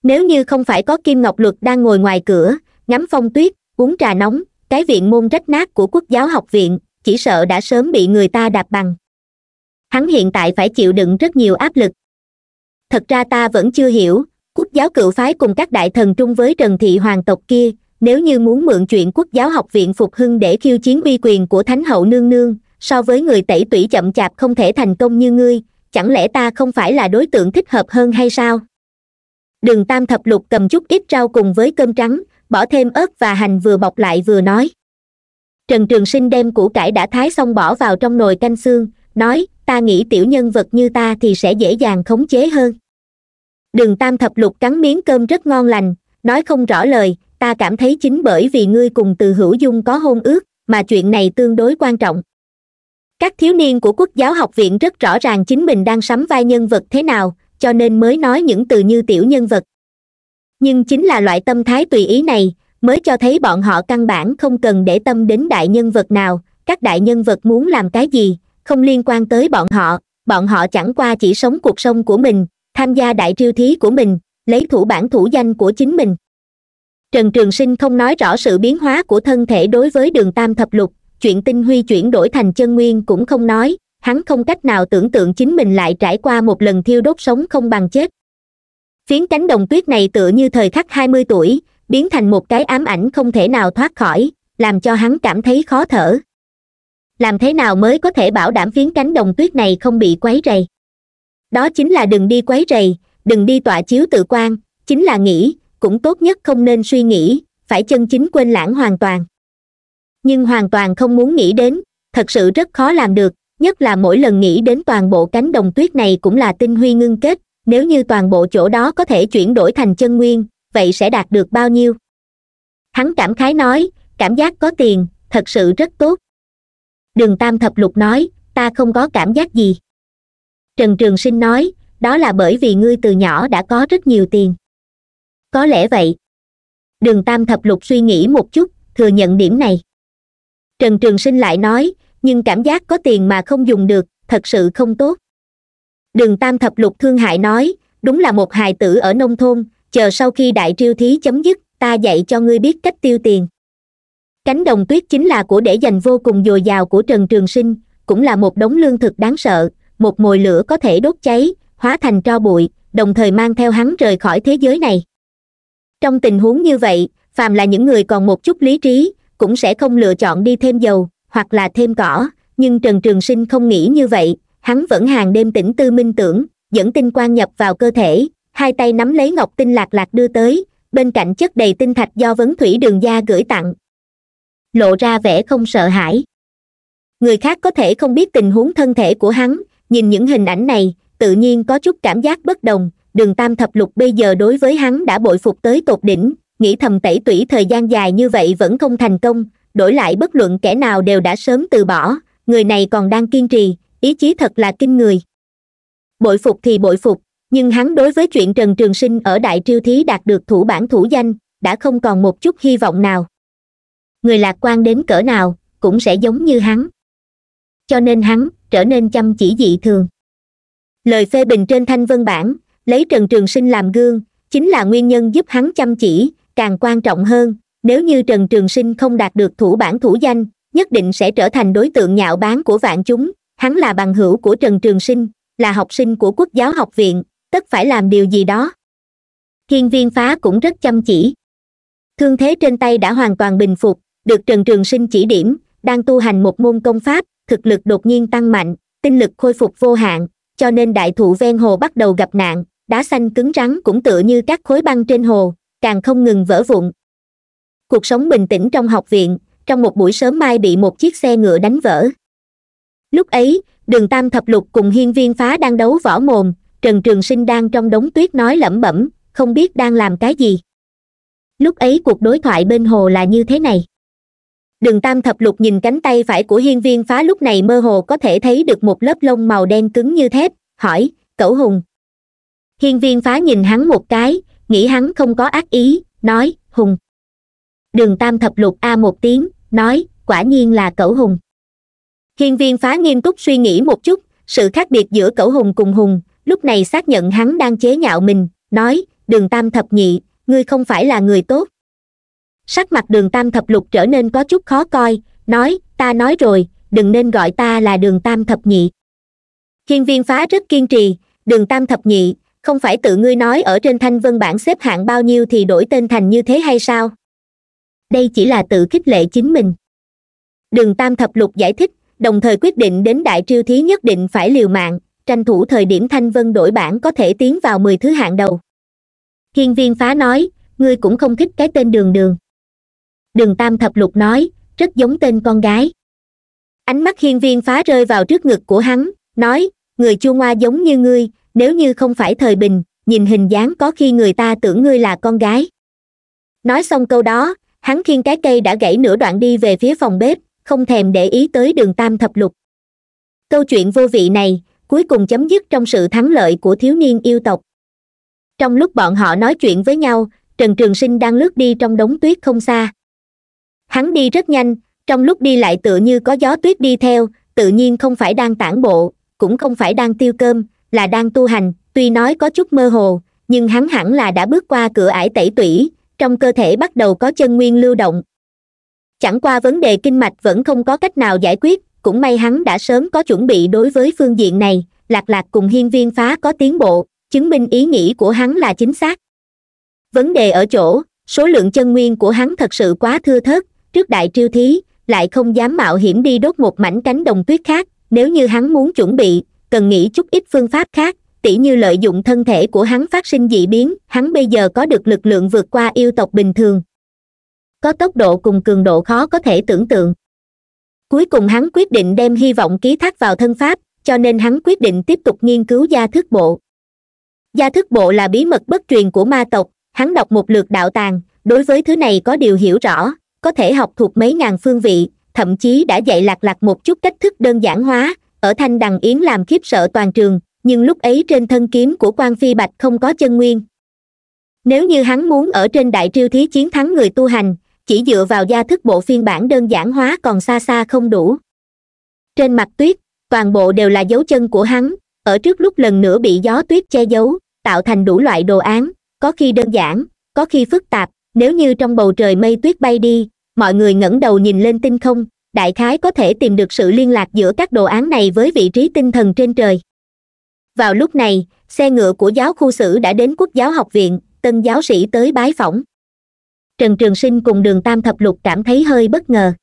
nếu như không phải có kim ngọc luật đang ngồi ngoài cửa ngắm phong tuyết uống trà nóng cái viện môn rách nát của quốc giáo học viện chỉ sợ đã sớm bị người ta đạp bằng hắn hiện tại phải chịu đựng rất nhiều áp lực thật ra ta vẫn chưa hiểu quốc giáo cựu phái cùng các đại thần trung với trần thị hoàng tộc kia nếu như muốn mượn chuyện quốc giáo học viện phục hưng để khiêu chiến uy quyền của thánh hậu nương nương so với người tẩy tủy chậm chạp không thể thành công như ngươi chẳng lẽ ta không phải là đối tượng thích hợp hơn hay sao đường tam thập lục cầm chút ít rau cùng với cơm trắng bỏ thêm ớt và hành vừa bọc lại vừa nói trần trường sinh đem củ cải đã thái xong bỏ vào trong nồi canh xương nói ta nghĩ tiểu nhân vật như ta thì sẽ dễ dàng khống chế hơn đường tam thập lục cắn miếng cơm rất ngon lành nói không rõ lời ta cảm thấy chính bởi vì ngươi cùng từ hữu dung có hôn ước mà chuyện này tương đối quan trọng các thiếu niên của quốc giáo học viện rất rõ ràng chính mình đang sắm vai nhân vật thế nào cho nên mới nói những từ như tiểu nhân vật nhưng chính là loại tâm thái tùy ý này mới cho thấy bọn họ căn bản không cần để tâm đến đại nhân vật nào các đại nhân vật muốn làm cái gì không liên quan tới bọn họ bọn họ chẳng qua chỉ sống cuộc sống của mình tham gia đại triêu thí của mình lấy thủ bản thủ danh của chính mình trần trường sinh không nói rõ sự biến hóa của thân thể đối với đường tam thập lục chuyện tinh huy chuyển đổi thành chân nguyên cũng không nói hắn không cách nào tưởng tượng chính mình lại trải qua một lần thiêu đốt sống không bằng chết phiến cánh đồng tuyết này tựa như thời khắc hai mươi tuổi biến thành một cái ám ảnh không thể nào thoát khỏi làm cho hắn cảm thấy khó thở làm thế nào mới có thể bảo đảm phiến cánh đồng tuyết này không bị quấy rầy đó chính là đừng đi quấy rầy đừng đi tọa chiếu tự quan chính là nghĩ cũng tốt nhất không nên suy nghĩ phải chân chính quên lãng hoàn toàn nhưng hoàn toàn không muốn nghĩ đến thật sự rất khó làm được nhất là mỗi lần nghĩ đến toàn bộ cánh đồng tuyết này cũng là tinh huy ngưng kết nếu như toàn bộ chỗ đó có thể chuyển đổi thành chân nguyên vậy sẽ đạt được bao nhiêu hắn cảm khái nói cảm giác có tiền thật sự rất tốt đường tam thập lục nói ta không có cảm giác gì trần trường sinh nói đó là bởi vì ngươi từ nhỏ đã có rất nhiều tiền có lẽ vậy đường tam thập lục suy nghĩ một chút thừa nhận điểm này trần trường sinh lại nói nhưng cảm giác có tiền mà không dùng được thật sự không tốt đường tam thập lục thương hại nói đúng là một hài tử ở nông thôn chờ sau khi đại triêu thí chấm dứt ta dạy cho ngươi biết cách tiêu tiền cánh đồng tuyết chính là của để dành vô cùng dồi dào của trần trường sinh cũng là một đống lương thực đáng sợ một mồi lửa có thể đốt cháy hóa thành tro bụi đồng thời mang theo hắn rời khỏi thế giới này trong tình huống như vậy phàm là những người còn một chút lý trí cũng sẽ không lựa chọn đi thêm dầu hoặc là thêm cỏ nhưng trần trường sinh không nghĩ như vậy hắn vẫn hàng đêm tỉnh tư minh tưởng dẫn tinh quan nhập vào cơ thể hai tay nắm lấy ngọc tinh lạc lạc đưa tới bên cạnh chất đầy tinh thạch do vấn thủy đường gia gửi tặng lộ ra vẻ không sợ hãi người khác có thể không biết tình huống thân thể của hắn nhìn những hình ảnh này tự nhiên có chút cảm giác bất đồng đường tam thập lục bây giờ đối với hắn đã bội phục tới tột đỉnh nghĩ thầm tẩy tủy thời gian dài như vậy vẫn không thành công đổi lại bất luận kẻ nào đều đã sớm từ bỏ người này còn đang kiên trì ý chí thật là kinh người bội phục thì bội phục nhưng hắn đối với chuyện trần trường sinh ở đại triêu thí đạt được thủ bản thủ danh đã không còn một chút hy vọng nào người lạc quan đến cỡ nào cũng sẽ giống như hắn cho nên hắn trở nên chăm chỉ dị thường lời phê bình trên thanh vân bản lấy trần trường sinh làm gương chính là nguyên nhân giúp hắn chăm chỉ càng quan trọng hơn nếu như trần trường sinh không đạt được thủ bản thủ danh nhất định sẽ trở thành đối tượng nhạo báng của vạn chúng hắn là bằng hữu của trần trường sinh là học sinh của quốc giáo học viện tất phải làm điều gì đó thiên viên phá cũng rất chăm chỉ thương thế trên tay đã hoàn toàn bình phục được trần trường sinh chỉ điểm đang tu hành một môn công pháp thực lực đột nhiên tăng mạnh tinh lực khôi phục vô hạn cho nên đại thụ ven hồ bắt đầu gặp nạn đá xanh cứng rắn cũng tựa như các khối băng trên hồ càng không ngừng vỡ vụn cuộc sống bình tĩnh trong học viện trong một buổi sớm mai bị một chiếc xe ngựa đánh vỡ lúc ấy đường tam thập lục cùng hiên viên phá đang đấu võ mồm trần trường sinh đang trong đống tuyết nói lẩm bẩm không biết đang làm cái gì lúc ấy cuộc đối thoại bên hồ là như thế này đường tam thập lục nhìn cánh tay phải của hiên viên phá lúc này mơ hồ có thể thấy được một lớp lông màu đen cứng như thép hỏi cẩu hùng hiên viên phá nhìn hắn một cái nghĩ hắn không có ác ý nói hùng đường tam thập lục a một tiếng nói quả nhiên là cẩu hùng hiên viên phá nghiêm túc suy nghĩ một chút sự khác biệt giữa cẩu hùng cùng hùng lúc này xác nhận hắn đang chế nhạo mình nói đường tam thập nhị ngươi không phải là người tốt sắc mặt đường tam thập lục trở nên có chút khó coi nói ta nói rồi đừng nên gọi ta là đường tam thập nhị hiên viên phá rất kiên trì đường tam thập nhị không phải tự ngươi nói ở trên thanh vân bản xếp hạng bao nhiêu thì đổi tên thành như thế hay sao đây chỉ là tự khích lệ chính mình đường tam thập lục giải thích đồng thời quyết định đến đại triêu thí nhất định phải liều mạng tranh thủ thời điểm thanh vân đổi bản có thể tiến vào mười thứ hạng đầu hiên viên phá nói ngươi cũng không thích cái tên đường đường đường tam thập lục nói rất giống tên con gái ánh mắt hiên viên phá rơi vào trước ngực của hắn nói người chua ngoa giống như ngươi nếu như không phải thời bình nhìn hình dáng có khi người ta tưởng ngươi là con gái nói xong câu đó hắn khiêng cái cây đã gãy nửa đoạn đi về phía phòng bếp không thèm để ý tới đường tam thập lục câu chuyện vô vị này cuối cùng chấm dứt trong sự thắng lợi của thiếu niên yêu tộc trong lúc bọn họ nói chuyện với nhau trần trường sinh đang lướt đi trong đống tuyết không xa hắn đi rất nhanh trong lúc đi lại tựa như có gió tuyết đi theo tự nhiên không phải đang tản bộ cũng không phải đang tiêu cơm là đang tu hành tuy nói có chút mơ hồ nhưng hắn hẳn là đã bước qua cửa ải tẩy tủy trong cơ thể bắt đầu có chân nguyên lưu động chẳng qua vấn đề kinh mạch vẫn không có cách nào giải quyết cũng may hắn đã sớm có chuẩn bị đối với phương diện này lạc lạc cùng hiên viên phá có tiến bộ chứng minh ý nghĩ của hắn là chính xác vấn đề ở chỗ số lượng chân nguyên của hắn thật sự quá thưa thớt trước đại triêu thí lại không dám mạo hiểm đi đốt một mảnh cánh đồng tuyết khác nếu như hắn muốn chuẩn bị cần nghĩ chút ít phương pháp khác tỉ như lợi dụng thân thể của hắn phát sinh dị biến hắn bây giờ có được lực lượng vượt qua yêu tộc bình thường có tốc độ cùng cường độ khó có thể tưởng tượng cuối cùng hắn quyết định đem hy vọng ký thác vào thân pháp cho nên hắn quyết định tiếp tục nghiên cứu gia thức bộ gia thức bộ là bí mật bất truyền của ma tộc hắn đọc một lượt đạo tàng đối với thứ này có điều hiểu rõ có thể học thuộc mấy ngàn phương vị thậm chí đã dạy lạc lạc một chút cách thức đơn giản hóa ở thanh đằng yến làm khiếp sợ toàn trường nhưng lúc ấy trên thân kiếm của quan phi bạch không có chân nguyên nếu như hắn muốn ở trên đại triêu thí chiến thắng người tu hành chỉ dựa vào gia thức bộ phiên bản đơn giản hóa còn xa xa không đủ trên mặt tuyết toàn bộ đều là dấu chân của hắn ở trước lúc lần nữa bị gió tuyết che giấu tạo thành đủ loại đồ án có khi đơn giản có khi phức tạp nếu như trong bầu trời mây tuyết bay đi mọi người ngẩng đầu nhìn lên tinh không đại khái có thể tìm được sự liên lạc giữa các đồ án này với vị trí tinh thần trên trời vào lúc này xe ngựa của giáo khu sử đã đến quốc giáo học viện tân giáo sĩ tới bái phỏng trần trường sinh cùng đường tam thập lục cảm thấy hơi bất ngờ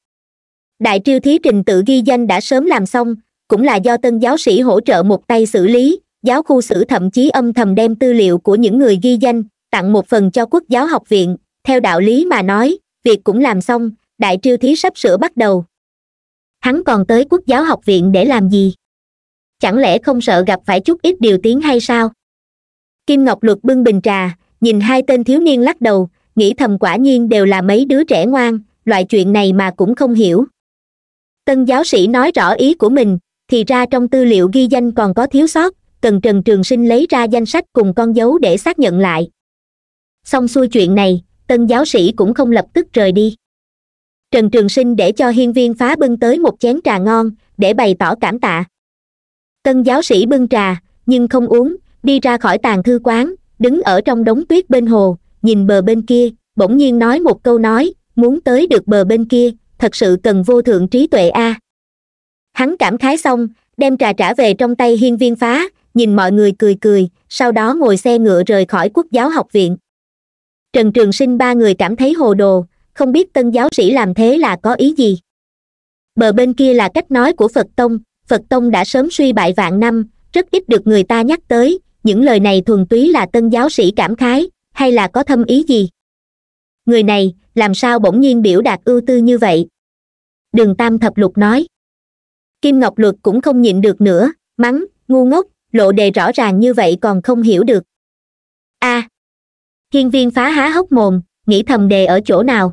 đại triêu thí trình tự ghi danh đã sớm làm xong cũng là do tân giáo sĩ hỗ trợ một tay xử lý giáo khu sử thậm chí âm thầm đem tư liệu của những người ghi danh tặng một phần cho quốc giáo học viện theo đạo lý mà nói việc cũng làm xong đại triêu thí sắp sửa bắt đầu hắn còn tới quốc giáo học viện để làm gì chẳng lẽ không sợ gặp phải chút ít điều tiếng hay sao kim ngọc luật bưng bình trà nhìn hai tên thiếu niên lắc đầu nghĩ thầm quả nhiên đều là mấy đứa trẻ ngoan loại chuyện này mà cũng không hiểu tân giáo sĩ nói rõ ý của mình thì ra trong tư liệu ghi danh còn có thiếu sót cần trần trường sinh lấy ra danh sách cùng con dấu để xác nhận lại xong xuôi chuyện này tân giáo sĩ cũng không lập tức rời đi trần trường sinh để cho hiên viên phá bưng tới một chén trà ngon để bày tỏ cảm tạ tân giáo sĩ bưng trà nhưng không uống đi ra khỏi tàn thư quán đứng ở trong đống tuyết bên hồ nhìn bờ bên kia bỗng nhiên nói một câu nói muốn tới được bờ bên kia thật sự cần vô thượng trí tuệ a hắn cảm khái xong đem trà trả về trong tay hiên viên phá nhìn mọi người cười cười sau đó ngồi xe ngựa rời khỏi quốc giáo học viện trần trường sinh ba người cảm thấy hồ đồ không biết tân giáo sĩ làm thế là có ý gì bờ bên kia là cách nói của phật tông phật tông đã sớm suy bại vạn năm rất ít được người ta nhắc tới những lời này thuần túy là tân giáo sĩ cảm khái hay là có thâm ý gì người này làm sao bỗng nhiên biểu đạt ưu tư như vậy đường tam thập lục nói kim ngọc luật cũng không nhịn được nữa mắng ngu ngốc lộ đề rõ ràng như vậy còn không hiểu được a à, hiên viên phá há hốc mồm nghĩ thầm đề ở chỗ nào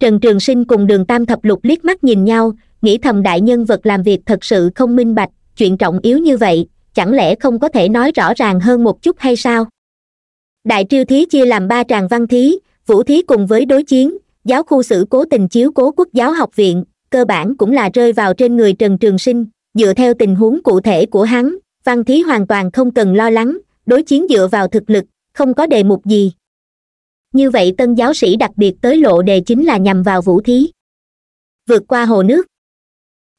trần trường sinh cùng đường tam thập lục liếc mắt nhìn nhau nghĩ thầm đại nhân vật làm việc thật sự không minh bạch chuyện trọng yếu như vậy chẳng lẽ không có thể nói rõ ràng hơn một chút hay sao đại triêu thí chia làm ba tràng văn thí vũ thí cùng với đối chiến giáo khu sử cố tình chiếu cố quốc giáo học viện cơ bản cũng là rơi vào trên người trần trường sinh dựa theo tình huống cụ thể của hắn văn thí hoàn toàn không cần lo lắng đối chiến dựa vào thực lực không có đề mục gì như vậy tân giáo sĩ đặc biệt tới lộ đề chính là nhằm vào vũ thí vượt qua hồ nước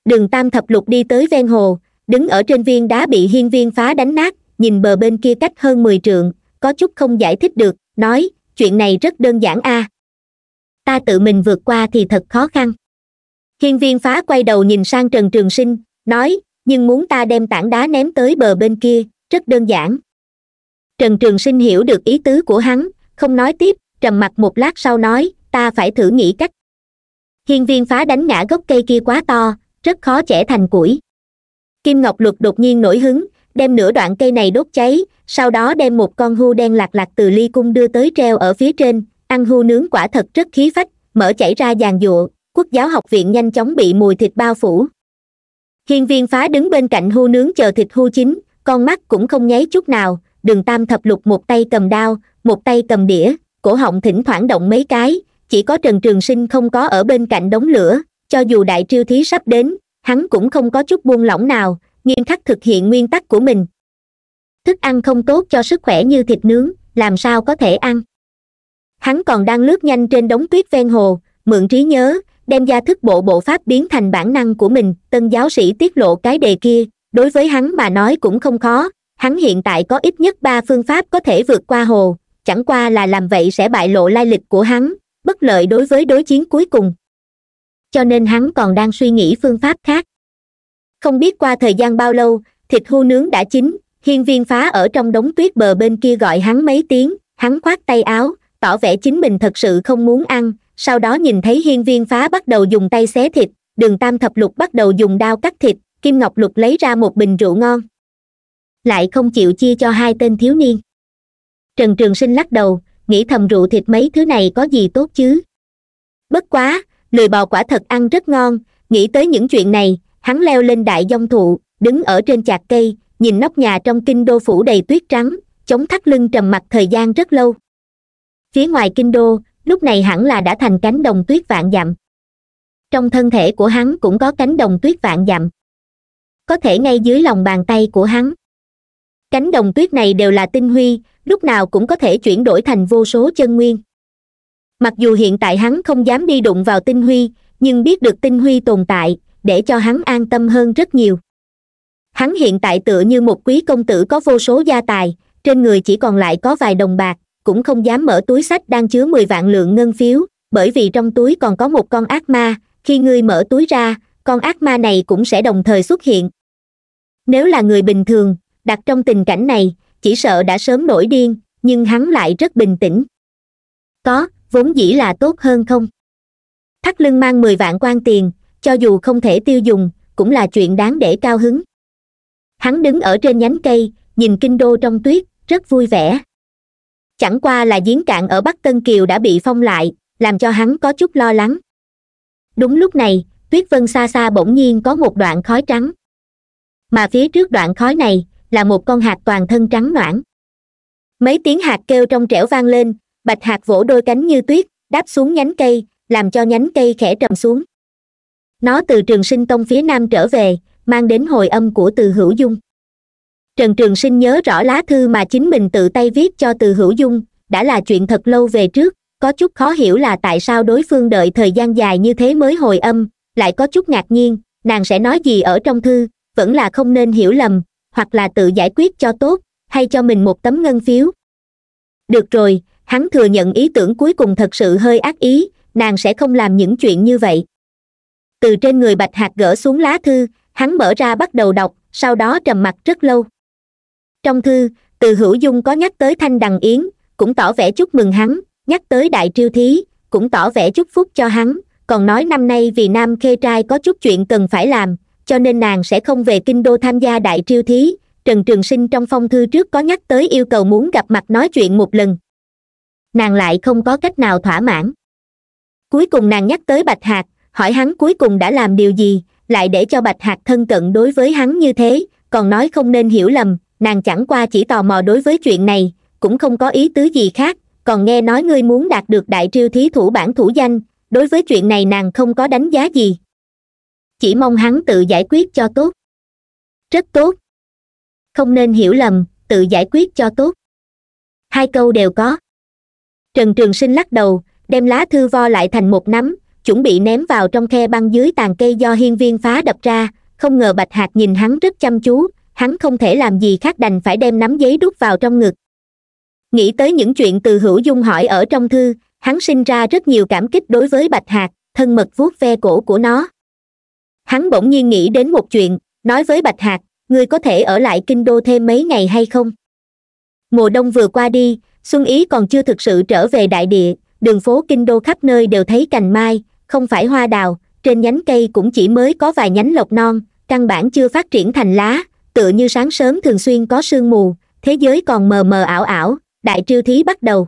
đường tam thập lục đi tới ven hồ đứng ở trên viên đá bị hiên viên phá đánh nát nhìn bờ bên kia cách hơn mười trượng có chút không giải thích được nói chuyện này rất đơn giản a à. ta tự mình vượt qua thì thật khó khăn hiên viên phá quay đầu nhìn sang trần trường sinh nói nhưng muốn ta đem tảng đá ném tới bờ bên kia rất đơn giản trần trường sinh hiểu được ý tứ của hắn không nói tiếp trầm mặt một lát sau nói ta phải thử nghĩ cách hiên viên phá đánh ngã gốc cây kia quá to rất khó chẻ thành củi kim ngọc luật đột nhiên nổi hứng đem nửa đoạn cây này đốt cháy sau đó đem một con hưu đen lạc lạc từ ly cung đưa tới treo ở phía trên ăn hưu nướng quả thật rất khí phách mở chảy ra giàn giụa quốc giáo học viện nhanh chóng bị mùi thịt bao phủ hiên viên phá đứng bên cạnh hưu nướng chờ thịt hưu chín con mắt cũng không nháy chút nào đường tam thập lục một tay cầm đao một tay cầm đĩa cổ họng thỉnh thoảng động mấy cái chỉ có trần trường sinh không có ở bên cạnh đống lửa cho dù đại triêu thí sắp đến hắn cũng không có chút buông lỏng nào nghiêm khắc thực hiện nguyên tắc của mình thức ăn không tốt cho sức khỏe như thịt nướng làm sao có thể ăn hắn còn đang lướt nhanh trên đống tuyết ven hồ mượn trí nhớ đem gia thức bộ bộ pháp biến thành bản năng của mình tân giáo sĩ tiết lộ cái đề kia đối với hắn mà nói cũng không khó hắn hiện tại có ít nhất ba phương pháp có thể vượt qua hồ chẳng qua là làm vậy sẽ bại lộ lai lịch của hắn bất lợi đối với đối chiến cuối cùng cho nên hắn còn đang suy nghĩ phương pháp khác không biết qua thời gian bao lâu thịt hưu nướng đã chín hiên viên phá ở trong đống tuyết bờ bên kia gọi hắn mấy tiếng hắn khoác tay áo tỏ vẻ chính mình thật sự không muốn ăn sau đó nhìn thấy hiên viên phá bắt đầu dùng tay xé thịt đường tam thập lục bắt đầu dùng đao cắt thịt kim ngọc lục lấy ra một bình rượu ngon lại không chịu chia cho hai tên thiếu niên trần trường sinh lắc đầu nghĩ thầm rượu thịt mấy thứ này có gì tốt chứ bất quá lười bò quả thật ăn rất ngon nghĩ tới những chuyện này hắn leo lên đại dông thụ đứng ở trên chạc cây nhìn nóc nhà trong kinh đô phủ đầy tuyết trắng chống thắt lưng trầm mặc thời gian rất lâu phía ngoài kinh đô lúc này hẳn là đã thành cánh đồng tuyết vạn dặm trong thân thể của hắn cũng có cánh đồng tuyết vạn dặm có thể ngay dưới lòng bàn tay của hắn cánh đồng tuyết này đều là tinh huy lúc nào cũng có thể chuyển đổi thành vô số chân nguyên mặc dù hiện tại hắn không dám đi đụng vào tinh huy nhưng biết được tinh huy tồn tại để cho hắn an tâm hơn rất nhiều hắn hiện tại tựa như một quý công tử có vô số gia tài trên người chỉ còn lại có vài đồng bạc cũng không dám mở túi sách đang chứa mười vạn lượng ngân phiếu bởi vì trong túi còn có một con ác ma khi ngươi mở túi ra con ác ma này cũng sẽ đồng thời xuất hiện nếu là người bình thường đặt trong tình cảnh này chỉ sợ đã sớm nổi điên nhưng hắn lại rất bình tĩnh có vốn dĩ là tốt hơn không thắt lưng mang mười vạn quan tiền cho dù không thể tiêu dùng cũng là chuyện đáng để cao hứng hắn đứng ở trên nhánh cây nhìn kinh đô trong tuyết rất vui vẻ chẳng qua là giếng cạn ở bắc tân kiều đã bị phong lại làm cho hắn có chút lo lắng đúng lúc này tuyết vân xa xa bỗng nhiên có một đoạn khói trắng mà phía trước đoạn khói này là một con hạt toàn thân trắng noãn mấy tiếng hạt kêu trong trẻo vang lên bạch hạt vỗ đôi cánh như tuyết đáp xuống nhánh cây làm cho nhánh cây khẽ trầm xuống nó từ trường sinh tông phía nam trở về mang đến hồi âm của từ hữu dung trần trường sinh nhớ rõ lá thư mà chính mình tự tay viết cho từ hữu dung đã là chuyện thật lâu về trước có chút khó hiểu là tại sao đối phương đợi thời gian dài như thế mới hồi âm lại có chút ngạc nhiên nàng sẽ nói gì ở trong thư vẫn là không nên hiểu lầm hoặc là tự giải quyết cho tốt hay cho mình một tấm ngân phiếu được rồi hắn thừa nhận ý tưởng cuối cùng thật sự hơi ác ý nàng sẽ không làm những chuyện như vậy từ trên người bạch hạt gỡ xuống lá thư hắn mở ra bắt đầu đọc sau đó trầm mặc rất lâu trong thư từ hữu dung có nhắc tới thanh đằng yến cũng tỏ vẻ chúc mừng hắn nhắc tới đại triêu thí cũng tỏ vẻ chúc phúc cho hắn còn nói năm nay vì nam khê trai có chút chuyện cần phải làm cho nên nàng sẽ không về kinh đô tham gia đại triêu thí trần trường sinh trong phong thư trước có nhắc tới yêu cầu muốn gặp mặt nói chuyện một lần nàng lại không có cách nào thỏa mãn cuối cùng nàng nhắc tới bạch hạc hỏi hắn cuối cùng đã làm điều gì lại để cho bạch hạc thân cận đối với hắn như thế còn nói không nên hiểu lầm nàng chẳng qua chỉ tò mò đối với chuyện này cũng không có ý tứ gì khác còn nghe nói ngươi muốn đạt được đại triêu thí thủ bản thủ danh đối với chuyện này nàng không có đánh giá gì chỉ mong hắn tự giải quyết cho tốt rất tốt không nên hiểu lầm tự giải quyết cho tốt hai câu đều có trần trường sinh lắc đầu đem lá thư vo lại thành một nắm chuẩn bị ném vào trong khe băng dưới tàn cây do hiên viên phá đập ra không ngờ bạch hạt nhìn hắn rất chăm chú hắn không thể làm gì khác đành phải đem nắm giấy đút vào trong ngực nghĩ tới những chuyện từ hữu dung hỏi ở trong thư hắn sinh ra rất nhiều cảm kích đối với bạch hạt thân mật vuốt ve cổ của nó hắn bỗng nhiên nghĩ đến một chuyện nói với bạch hạc ngươi có thể ở lại kinh đô thêm mấy ngày hay không mùa đông vừa qua đi xuân ý còn chưa thực sự trở về đại địa đường phố kinh đô khắp nơi đều thấy cành mai không phải hoa đào trên nhánh cây cũng chỉ mới có vài nhánh lộc non căn bản chưa phát triển thành lá tựa như sáng sớm thường xuyên có sương mù thế giới còn mờ mờ ảo ảo đại triêu thí bắt đầu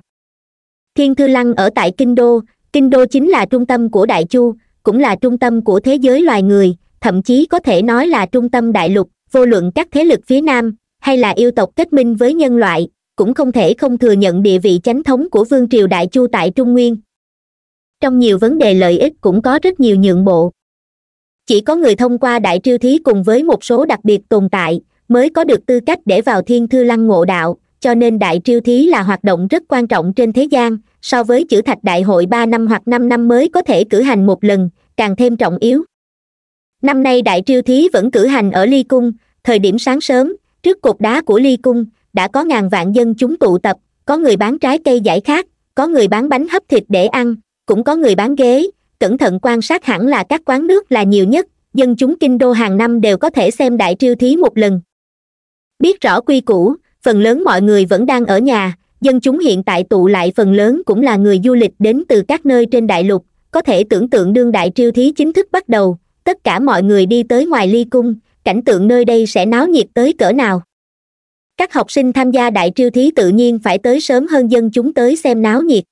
thiên thư lăng ở tại kinh đô kinh đô chính là trung tâm của đại chu cũng là trung tâm của thế giới loài người thậm chí có thể nói là trung tâm đại lục vô luận các thế lực phía nam hay là yêu tộc kết minh với nhân loại cũng không thể không thừa nhận địa vị chánh thống của vương triều đại chu tại trung nguyên trong nhiều vấn đề lợi ích cũng có rất nhiều nhượng bộ chỉ có người thông qua đại triêu thí cùng với một số đặc biệt tồn tại mới có được tư cách để vào thiên thư lăng ngộ đạo cho nên đại triêu thí là hoạt động rất quan trọng trên thế gian so với chữ thạch đại hội ba năm hoặc năm năm mới có thể cử hành một lần càng thêm trọng yếu năm nay đại triêu thí vẫn cử hành ở ly cung thời điểm sáng sớm trước cột đá của ly cung đã có ngàn vạn dân chúng tụ tập có người bán trái cây giải khát có người bán bánh hấp thịt để ăn cũng có người bán ghế cẩn thận quan sát hẳn là các quán nước là nhiều nhất dân chúng kinh đô hàng năm đều có thể xem đại triêu thí một lần biết rõ quy củ phần lớn mọi người vẫn đang ở nhà dân chúng hiện tại tụ lại phần lớn cũng là người du lịch đến từ các nơi trên đại lục có thể tưởng tượng đương đại triêu thí chính thức bắt đầu tất cả mọi người đi tới ngoài ly cung cảnh tượng nơi đây sẽ náo nhiệt tới cỡ nào các học sinh tham gia đại triêu thí tự nhiên phải tới sớm hơn dân chúng tới xem náo nhiệt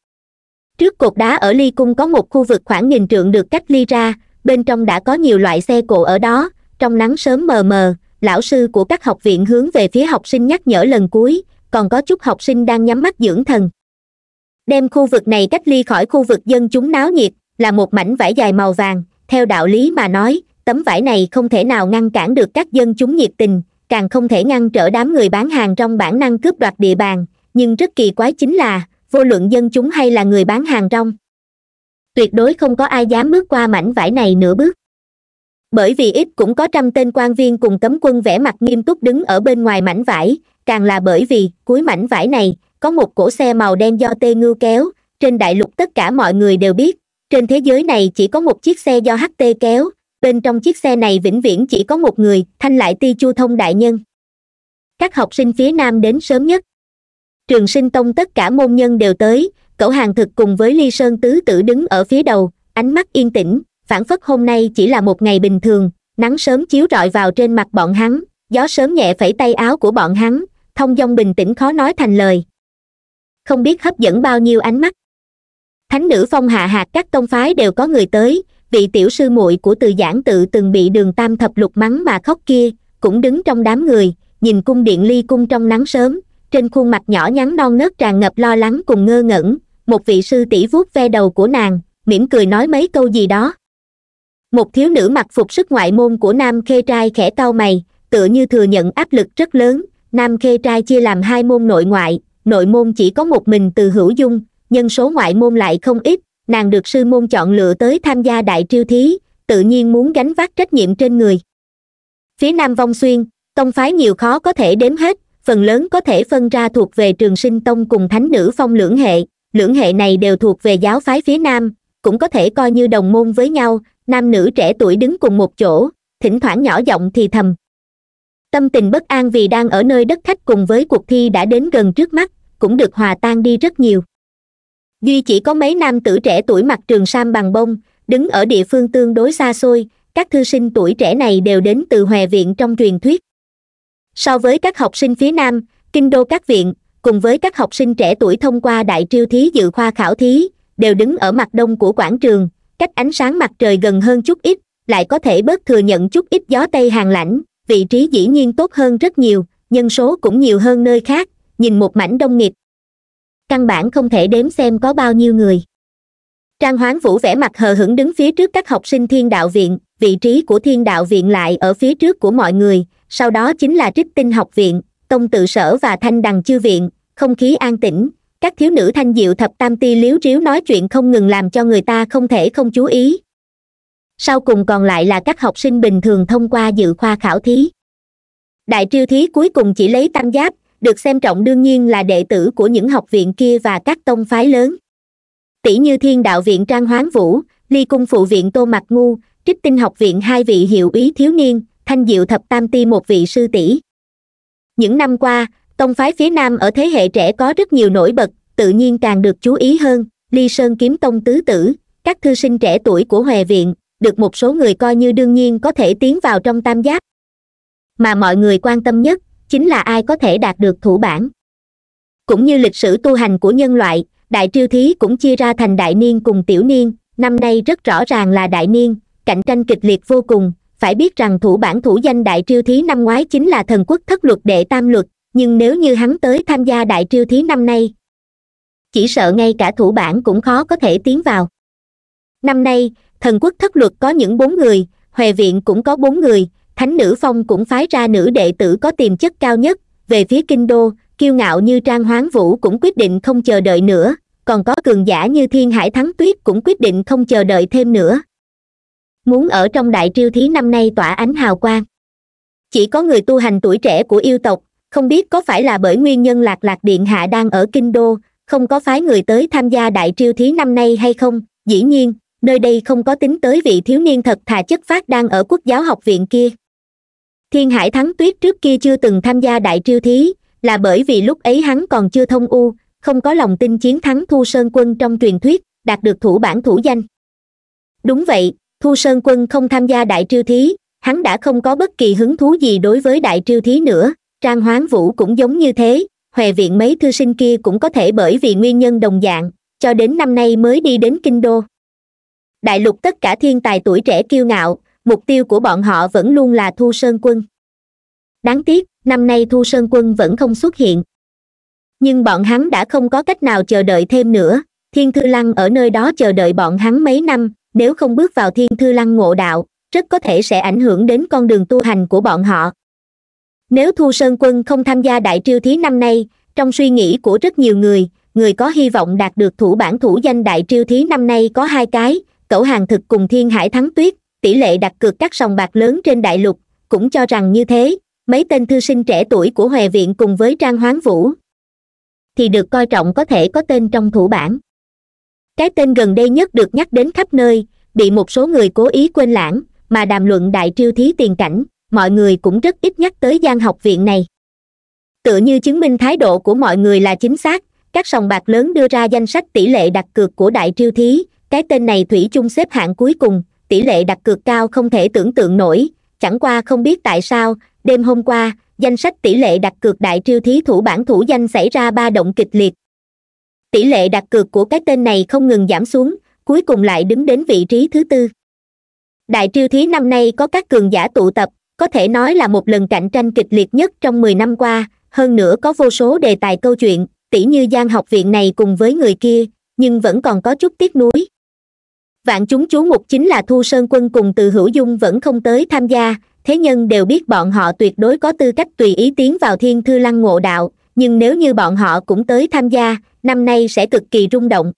trước cột đá ở ly cung có một khu vực khoảng nghìn trượng được cách ly ra bên trong đã có nhiều loại xe cộ ở đó trong nắng sớm mờ mờ lão sư của các học viện hướng về phía học sinh nhắc nhở lần cuối còn có chút học sinh đang nhắm mắt dưỡng thần đem khu vực này cách ly khỏi khu vực dân chúng náo nhiệt là một mảnh vải dài màu vàng theo đạo lý mà nói tấm vải này không thể nào ngăn cản được các dân chúng nhiệt tình càng không thể ngăn trở đám người bán hàng trong bản năng cướp đoạt địa bàn nhưng rất kỳ quái chính là vô luận dân chúng hay là người bán hàng trong tuyệt đối không có ai dám bước qua mảnh vải này nửa bước bởi vì ít cũng có trăm tên quan viên cùng cấm quân vẽ mặt nghiêm túc đứng ở bên ngoài mảnh vải càng là bởi vì cuối mảnh vải này có một cỗ xe màu đen do tê ngưu kéo trên đại lục tất cả mọi người đều biết trên thế giới này chỉ có một chiếc xe do ht kéo bên trong chiếc xe này vĩnh viễn chỉ có một người thanh lại ti chu thông đại nhân các học sinh phía nam đến sớm nhất trường sinh tông tất cả môn nhân đều tới cẩu hàng thực cùng với ly sơn tứ tử đứng ở phía đầu ánh mắt yên tĩnh phản phất hôm nay chỉ là một ngày bình thường nắng sớm chiếu rọi vào trên mặt bọn hắn gió sớm nhẹ phẩy tay áo của bọn hắn thông dong bình tĩnh khó nói thành lời không biết hấp dẫn bao nhiêu ánh mắt thánh nữ phong hạ hạt các tông phái đều có người tới vị tiểu sư muội của từ giảng tự từng bị đường tam thập lục mắng mà khóc kia cũng đứng trong đám người nhìn cung điện ly cung trong nắng sớm trên khuôn mặt nhỏ nhắn non nớt tràn ngập lo lắng cùng ngơ ngẩn một vị sư tỷ vuốt ve đầu của nàng mỉm cười nói mấy câu gì đó một thiếu nữ mặc phục sức ngoại môn của nam khê trai khẽ cau mày tựa như thừa nhận áp lực rất lớn nam khê trai chia làm hai môn nội ngoại nội môn chỉ có một mình từ hữu dung nhân số ngoại môn lại không ít nàng được sư môn chọn lựa tới tham gia đại triêu thí tự nhiên muốn gánh vác trách nhiệm trên người phía nam vong xuyên tông phái nhiều khó có thể đếm hết phần lớn có thể phân ra thuộc về trường sinh tông cùng thánh nữ phong lưỡng hệ lưỡng hệ này đều thuộc về giáo phái phía nam cũng có thể coi như đồng môn với nhau nam nữ trẻ tuổi đứng cùng một chỗ thỉnh thoảng nhỏ giọng thì thầm tâm tình bất an vì đang ở nơi đất khách cùng với cuộc thi đã đến gần trước mắt cũng được hòa tan đi rất nhiều duy chỉ có mấy nam tử trẻ tuổi mặc trường sam bằng bông đứng ở địa phương tương đối xa xôi các thư sinh tuổi trẻ này đều đến từ hòe viện trong truyền thuyết so với các học sinh phía nam kinh đô các viện cùng với các học sinh trẻ tuổi thông qua đại triêu thí dự khoa khảo thí đều đứng ở mặt đông của quảng trường cách ánh sáng mặt trời gần hơn chút ít lại có thể bớt thừa nhận chút ít gió tây hàng lãnh vị trí dĩ nhiên tốt hơn rất nhiều nhân số cũng nhiều hơn nơi khác nhìn một mảnh đông nghiệp căn bản không thể đếm xem có bao nhiêu người trang hoán vũ vẻ mặt hờ hững đứng phía trước các học sinh thiên đạo viện vị trí của thiên đạo viện lại ở phía trước của mọi người sau đó chính là trích tinh học viện tông tự sở và thanh đằng chư viện không khí an tĩnh các thiếu nữ thanh diệu thập tam ti liếu riếu nói chuyện không ngừng làm cho người ta không thể không chú ý sau cùng còn lại là các học sinh bình thường thông qua dự khoa khảo thí đại triêu thí cuối cùng chỉ lấy tam giáp được xem trọng đương nhiên là đệ tử của những học viện kia và các tông phái lớn tỷ như thiên đạo viện trang hoán vũ ly cung phụ viện tô mặc ngu trích tinh học viện hai vị hiệu ý thiếu niên thanh diệu thập tam ti một vị sư tỷ những năm qua tông phái phía nam ở thế hệ trẻ có rất nhiều nổi bật tự nhiên càng được chú ý hơn ly sơn kiếm tông tứ tử các thư sinh trẻ tuổi của hòe viện được một số người coi như đương nhiên có thể tiến vào trong tam giác mà mọi người quan tâm nhất chính là ai có thể đạt được thủ bản cũng như lịch sử tu hành của nhân loại đại triêu thí cũng chia ra thành đại niên cùng tiểu niên năm nay rất rõ ràng là đại niên cạnh tranh kịch liệt vô cùng phải biết rằng thủ bản thủ danh đại triêu thí năm ngoái chính là thần quốc thất luật đệ tam luật nhưng nếu như hắn tới tham gia đại triêu thí năm nay chỉ sợ ngay cả thủ bản cũng khó có thể tiến vào năm nay thần quốc thất luật có những bốn người hòe viện cũng có bốn người thánh nữ phong cũng phái ra nữ đệ tử có tiềm chất cao nhất về phía kinh đô kiêu ngạo như trang hoán vũ cũng quyết định không chờ đợi nữa còn có cường giả như thiên hải thắng tuyết cũng quyết định không chờ đợi thêm nữa muốn ở trong đại triêu thí năm nay tỏa ánh hào quang chỉ có người tu hành tuổi trẻ của yêu tộc không biết có phải là bởi nguyên nhân lạc lạc điện hạ đang ở kinh đô không có phái người tới tham gia đại triêu thí năm nay hay không dĩ nhiên nơi đây không có tính tới vị thiếu niên thật thà chất phát đang ở quốc giáo học viện kia thiên hải thắng tuyết trước kia chưa từng tham gia đại triêu thí là bởi vì lúc ấy hắn còn chưa thông u không có lòng tin chiến thắng thu sơn quân trong truyền thuyết đạt được thủ bản thủ danh đúng vậy thu sơn quân không tham gia đại triêu thí hắn đã không có bất kỳ hứng thú gì đối với đại triêu thí nữa trang hoán vũ cũng giống như thế huệ viện mấy thư sinh kia cũng có thể bởi vì nguyên nhân đồng dạng cho đến năm nay mới đi đến kinh đô đại lục tất cả thiên tài tuổi trẻ kiêu ngạo mục tiêu của bọn họ vẫn luôn là thu sơn quân đáng tiếc năm nay thu sơn quân vẫn không xuất hiện nhưng bọn hắn đã không có cách nào chờ đợi thêm nữa thiên thư lăng ở nơi đó chờ đợi bọn hắn mấy năm nếu không bước vào thiên thư lăng ngộ đạo rất có thể sẽ ảnh hưởng đến con đường tu hành của bọn họ nếu thu sơn quân không tham gia đại triêu thí năm nay trong suy nghĩ của rất nhiều người người có hy vọng đạt được thủ bản thủ danh đại triêu thí năm nay có hai cái cẩu hàng thực cùng thiên hải thắng tuyết tỷ lệ đặt cược các sòng bạc lớn trên đại lục cũng cho rằng như thế mấy tên thư sinh trẻ tuổi của huệ viện cùng với trang hoán vũ thì được coi trọng có thể có tên trong thủ bản cái tên gần đây nhất được nhắc đến khắp nơi bị một số người cố ý quên lãng mà đàm luận đại triêu thí tiền cảnh mọi người cũng rất ít nhắc tới gian học viện này tựa như chứng minh thái độ của mọi người là chính xác các sòng bạc lớn đưa ra danh sách tỷ lệ đặt cược của đại triêu thí cái tên này thủy chung xếp hạng cuối cùng tỷ lệ đặt cược cao không thể tưởng tượng nổi chẳng qua không biết tại sao đêm hôm qua danh sách tỷ lệ đặt cược đại triêu thí thủ bản thủ danh xảy ra ba động kịch liệt tỷ lệ đặt cược của cái tên này không ngừng giảm xuống cuối cùng lại đứng đến vị trí thứ tư đại triêu thí năm nay có các cường giả tụ tập có thể nói là một lần cạnh tranh kịch liệt nhất trong mười năm qua hơn nữa có vô số đề tài câu chuyện tỷ như gian học viện này cùng với người kia nhưng vẫn còn có chút tiếc nuối vạn chúng chú mục chính là thu sơn quân cùng từ hữu dung vẫn không tới tham gia thế nhân đều biết bọn họ tuyệt đối có tư cách tùy ý tiến vào thiên thư lăng ngộ đạo nhưng nếu như bọn họ cũng tới tham gia năm nay sẽ cực kỳ rung động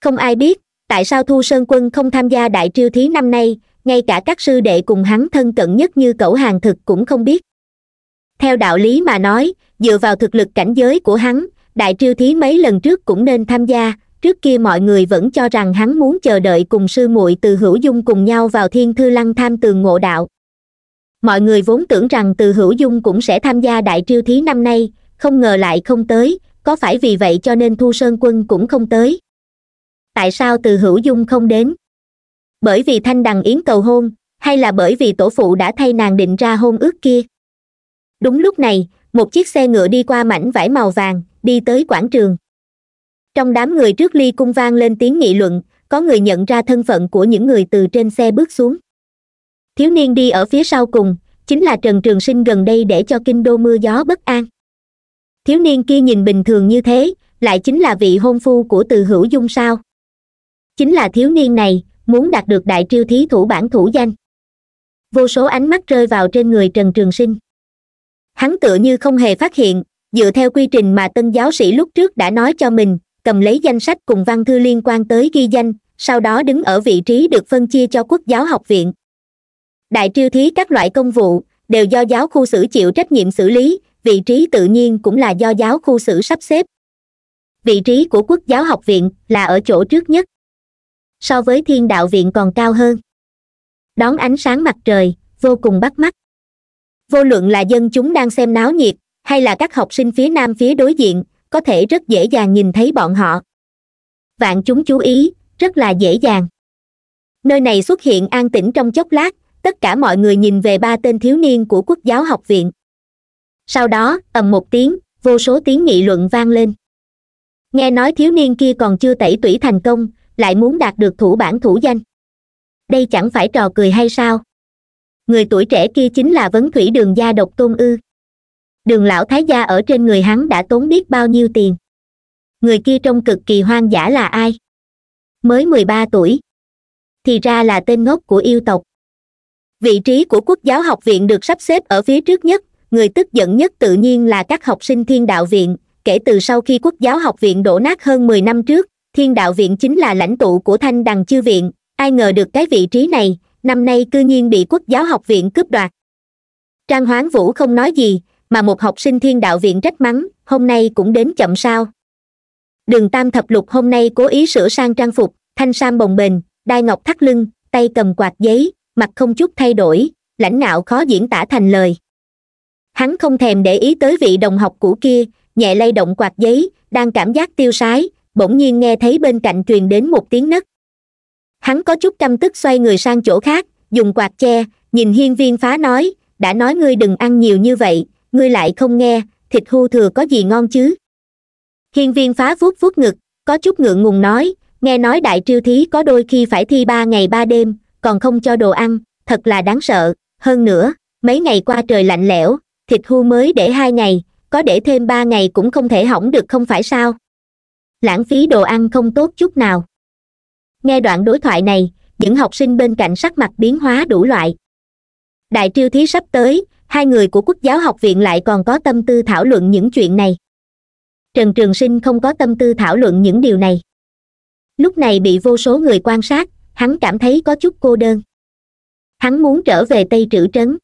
không ai biết tại sao thu sơn quân không tham gia đại triêu thí năm nay ngay cả các sư đệ cùng hắn thân cận nhất như cẩu hàng thực cũng không biết theo đạo lý mà nói dựa vào thực lực cảnh giới của hắn đại triêu thí mấy lần trước cũng nên tham gia trước kia mọi người vẫn cho rằng hắn muốn chờ đợi cùng sư muội từ hữu dung cùng nhau vào thiên thư lăng tham tường ngộ đạo mọi người vốn tưởng rằng từ hữu dung cũng sẽ tham gia đại triêu thí năm nay không ngờ lại không tới có phải vì vậy cho nên thu sơn quân cũng không tới tại sao từ hữu dung không đến bởi vì thanh đằng yến cầu hôn hay là bởi vì tổ phụ đã thay nàng định ra hôn ước kia đúng lúc này một chiếc xe ngựa đi qua mảnh vải màu vàng đi tới quảng trường trong đám người trước ly cung vang lên tiếng nghị luận có người nhận ra thân phận của những người từ trên xe bước xuống thiếu niên đi ở phía sau cùng chính là trần trường sinh gần đây để cho kinh đô mưa gió bất an thiếu niên kia nhìn bình thường như thế lại chính là vị hôn phu của từ hữu dung sao chính là thiếu niên này muốn đạt được đại triêu thí thủ bản thủ danh vô số ánh mắt rơi vào trên người trần trường sinh hắn tựa như không hề phát hiện dựa theo quy trình mà tân giáo sĩ lúc trước đã nói cho mình cầm lấy danh sách cùng văn thư liên quan tới ghi danh sau đó đứng ở vị trí được phân chia cho quốc giáo học viện đại triêu thí các loại công vụ đều do giáo khu xử chịu trách nhiệm xử lý vị trí tự nhiên cũng là do giáo khu xử sắp xếp vị trí của quốc giáo học viện là ở chỗ trước nhất so với thiên đạo viện còn cao hơn đón ánh sáng mặt trời vô cùng bắt mắt vô luận là dân chúng đang xem náo nhiệt hay là các học sinh phía nam phía đối diện có thể rất dễ dàng nhìn thấy bọn họ vạn chúng chú ý rất là dễ dàng nơi này xuất hiện an tĩnh trong chốc lát tất cả mọi người nhìn về ba tên thiếu niên của quốc giáo học viện sau đó ầm một tiếng vô số tiếng nghị luận vang lên nghe nói thiếu niên kia còn chưa tẩy tủy thành công lại muốn đạt được thủ bản thủ danh đây chẳng phải trò cười hay sao người tuổi trẻ kia chính là vấn thủy đường gia độc tôn ư đường lão thái gia ở trên người hắn đã tốn biết bao nhiêu tiền người kia trông cực kỳ hoang dã là ai mới mười ba tuổi thì ra là tên ngốc của yêu tộc vị trí của quốc giáo học viện được sắp xếp ở phía trước nhất người tức giận nhất tự nhiên là các học sinh thiên đạo viện kể từ sau khi quốc giáo học viện đổ nát hơn mười năm trước thiên đạo viện chính là lãnh tụ của thanh đằng chư viện ai ngờ được cái vị trí này năm nay cư nhiên bị quốc giáo học viện cướp đoạt trang hoán vũ không nói gì mà một học sinh thiên đạo viện trách mắng hôm nay cũng đến chậm sao đường tam thập lục hôm nay cố ý sửa sang trang phục thanh sam bồng bềnh đai ngọc thắt lưng tay cầm quạt giấy mặt không chút thay đổi lãnh ngạo khó diễn tả thành lời hắn không thèm để ý tới vị đồng học cũ kia nhẹ lay động quạt giấy đang cảm giác tiêu sái bỗng nhiên nghe thấy bên cạnh truyền đến một tiếng nấc hắn có chút căm tức xoay người sang chỗ khác dùng quạt che nhìn hiên viên phá nói đã nói ngươi đừng ăn nhiều như vậy ngươi lại không nghe thịt hưu thừa có gì ngon chứ hiên viên phá vuốt vuốt ngực có chút ngượng ngùng nói nghe nói đại triêu thí có đôi khi phải thi ba ngày ba đêm còn không cho đồ ăn thật là đáng sợ hơn nữa mấy ngày qua trời lạnh lẽo thịt hưu mới để hai ngày có để thêm ba ngày cũng không thể hỏng được không phải sao lãng phí đồ ăn không tốt chút nào nghe đoạn đối thoại này những học sinh bên cạnh sắc mặt biến hóa đủ loại đại triêu thí sắp tới hai người của quốc giáo học viện lại còn có tâm tư thảo luận những chuyện này trần trường sinh không có tâm tư thảo luận những điều này lúc này bị vô số người quan sát hắn cảm thấy có chút cô đơn hắn muốn trở về tây trữ trấn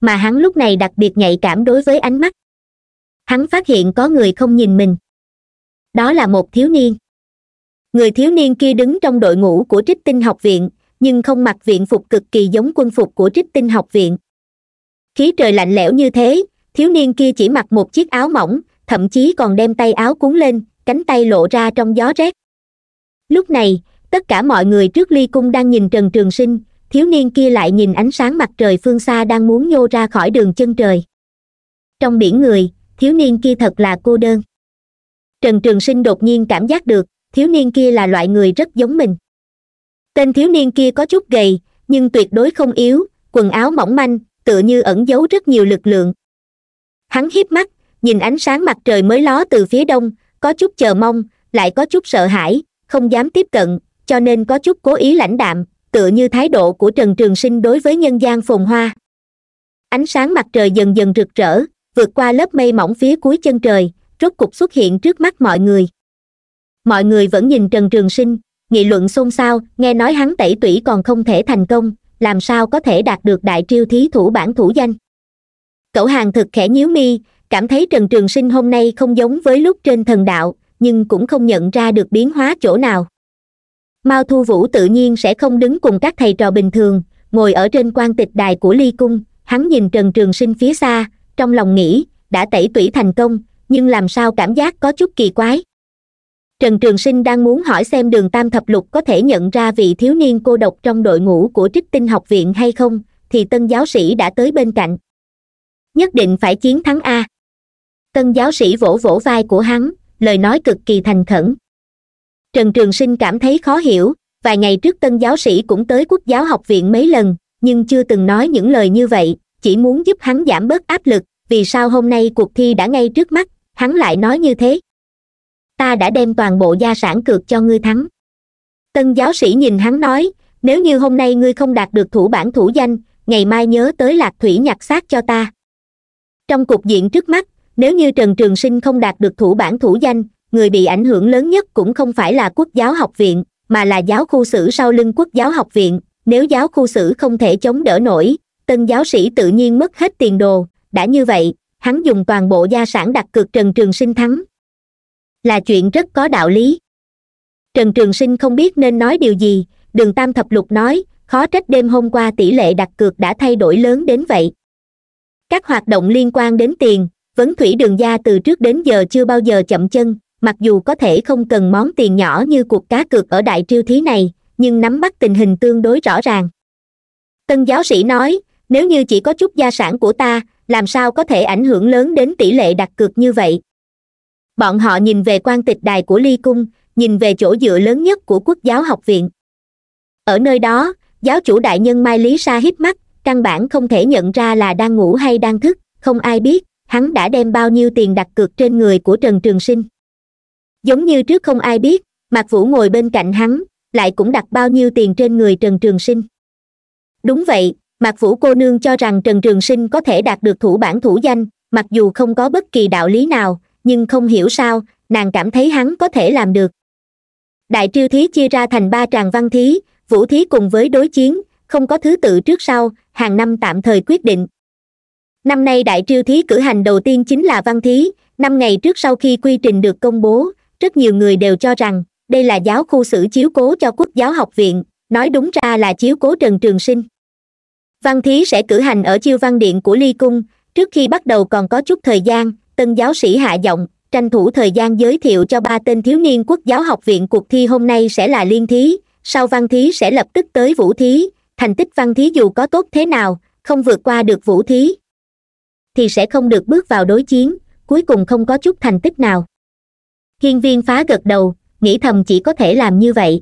mà hắn lúc này đặc biệt nhạy cảm đối với ánh mắt hắn phát hiện có người không nhìn mình đó là một thiếu niên người thiếu niên kia đứng trong đội ngũ của trích tinh học viện nhưng không mặc viện phục cực kỳ giống quân phục của trích tinh học viện khí trời lạnh lẽo như thế thiếu niên kia chỉ mặc một chiếc áo mỏng thậm chí còn đem tay áo cuốn lên cánh tay lộ ra trong gió rét lúc này tất cả mọi người trước ly cung đang nhìn trần trường sinh thiếu niên kia lại nhìn ánh sáng mặt trời phương xa đang muốn nhô ra khỏi đường chân trời trong biển người thiếu niên kia thật là cô đơn trần trường sinh đột nhiên cảm giác được thiếu niên kia là loại người rất giống mình tên thiếu niên kia có chút gầy nhưng tuyệt đối không yếu quần áo mỏng manh tựa như ẩn giấu rất nhiều lực lượng hắn hiếp mắt nhìn ánh sáng mặt trời mới ló từ phía đông có chút chờ mong lại có chút sợ hãi không dám tiếp cận cho nên có chút cố ý lãnh đạm tựa như thái độ của trần trường sinh đối với nhân gian phồn hoa ánh sáng mặt trời dần dần rực rỡ vượt qua lớp mây mỏng phía cuối chân trời rốt cục xuất hiện trước mắt mọi người mọi người vẫn nhìn trần trường sinh nghị luận xôn xao nghe nói hắn tẩy tủy còn không thể thành công làm sao có thể đạt được đại triêu thí thủ bản thủ danh cậu hàng thực khẽ nhíu mi cảm thấy trần trường sinh hôm nay không giống với lúc trên thần đạo nhưng cũng không nhận ra được biến hóa chỗ nào mao thu vũ tự nhiên sẽ không đứng cùng các thầy trò bình thường ngồi ở trên quan tịch đài của ly cung hắn nhìn trần trường sinh phía xa trong lòng nghĩ đã tẩy tủy thành công nhưng làm sao cảm giác có chút kỳ quái trần trường sinh đang muốn hỏi xem đường tam thập lục có thể nhận ra vị thiếu niên cô độc trong đội ngũ của trích tinh học viện hay không thì tân giáo sĩ đã tới bên cạnh nhất định phải chiến thắng a tân giáo sĩ vỗ vỗ vai của hắn lời nói cực kỳ thành khẩn trần trường sinh cảm thấy khó hiểu vài ngày trước tân giáo sĩ cũng tới quốc giáo học viện mấy lần nhưng chưa từng nói những lời như vậy chỉ muốn giúp hắn giảm bớt áp lực vì sao hôm nay cuộc thi đã ngay trước mắt hắn lại nói như thế ta đã đem toàn bộ gia sản cược cho ngươi thắng tân giáo sĩ nhìn hắn nói nếu như hôm nay ngươi không đạt được thủ bản thủ danh ngày mai nhớ tới lạc thủy nhặt xác cho ta trong cục diện trước mắt nếu như trần trường sinh không đạt được thủ bản thủ danh người bị ảnh hưởng lớn nhất cũng không phải là quốc giáo học viện mà là giáo khu sử sau lưng quốc giáo học viện nếu giáo khu sử không thể chống đỡ nổi tân giáo sĩ tự nhiên mất hết tiền đồ đã như vậy hắn dùng toàn bộ gia sản đặt cược trần trường sinh thắng là chuyện rất có đạo lý trần trường sinh không biết nên nói điều gì đường tam thập lục nói khó trách đêm hôm qua tỷ lệ đặt cược đã thay đổi lớn đến vậy các hoạt động liên quan đến tiền vấn thủy đường gia từ trước đến giờ chưa bao giờ chậm chân mặc dù có thể không cần món tiền nhỏ như cuộc cá cược ở đại triêu thí này nhưng nắm bắt tình hình tương đối rõ ràng tân giáo sĩ nói nếu như chỉ có chút gia sản của ta làm sao có thể ảnh hưởng lớn đến tỷ lệ đặt cược như vậy bọn họ nhìn về quan tịch đài của ly cung nhìn về chỗ dựa lớn nhất của quốc giáo học viện ở nơi đó giáo chủ đại nhân mai lý sa hít mắt căn bản không thể nhận ra là đang ngủ hay đang thức không ai biết hắn đã đem bao nhiêu tiền đặt cược trên người của trần trường sinh giống như trước không ai biết mạc vũ ngồi bên cạnh hắn lại cũng đặt bao nhiêu tiền trên người trần trường sinh đúng vậy mạc vũ cô nương cho rằng trần trường sinh có thể đạt được thủ bản thủ danh mặc dù không có bất kỳ đạo lý nào nhưng không hiểu sao nàng cảm thấy hắn có thể làm được đại triêu thí chia ra thành ba tràng văn thí vũ thí cùng với đối chiến không có thứ tự trước sau hàng năm tạm thời quyết định năm nay đại triêu thí cử hành đầu tiên chính là văn thí năm ngày trước sau khi quy trình được công bố rất nhiều người đều cho rằng đây là giáo khu xử chiếu cố cho quốc giáo học viện nói đúng ra là chiếu cố trần trường sinh văn thí sẽ cử hành ở chiêu văn điện của ly cung trước khi bắt đầu còn có chút thời gian tân giáo sĩ hạ giọng tranh thủ thời gian giới thiệu cho ba tên thiếu niên quốc giáo học viện cuộc thi hôm nay sẽ là liên thí sau văn thí sẽ lập tức tới vũ thí thành tích văn thí dù có tốt thế nào không vượt qua được vũ thí thì sẽ không được bước vào đối chiến cuối cùng không có chút thành tích nào hiên viên phá gật đầu nghĩ thầm chỉ có thể làm như vậy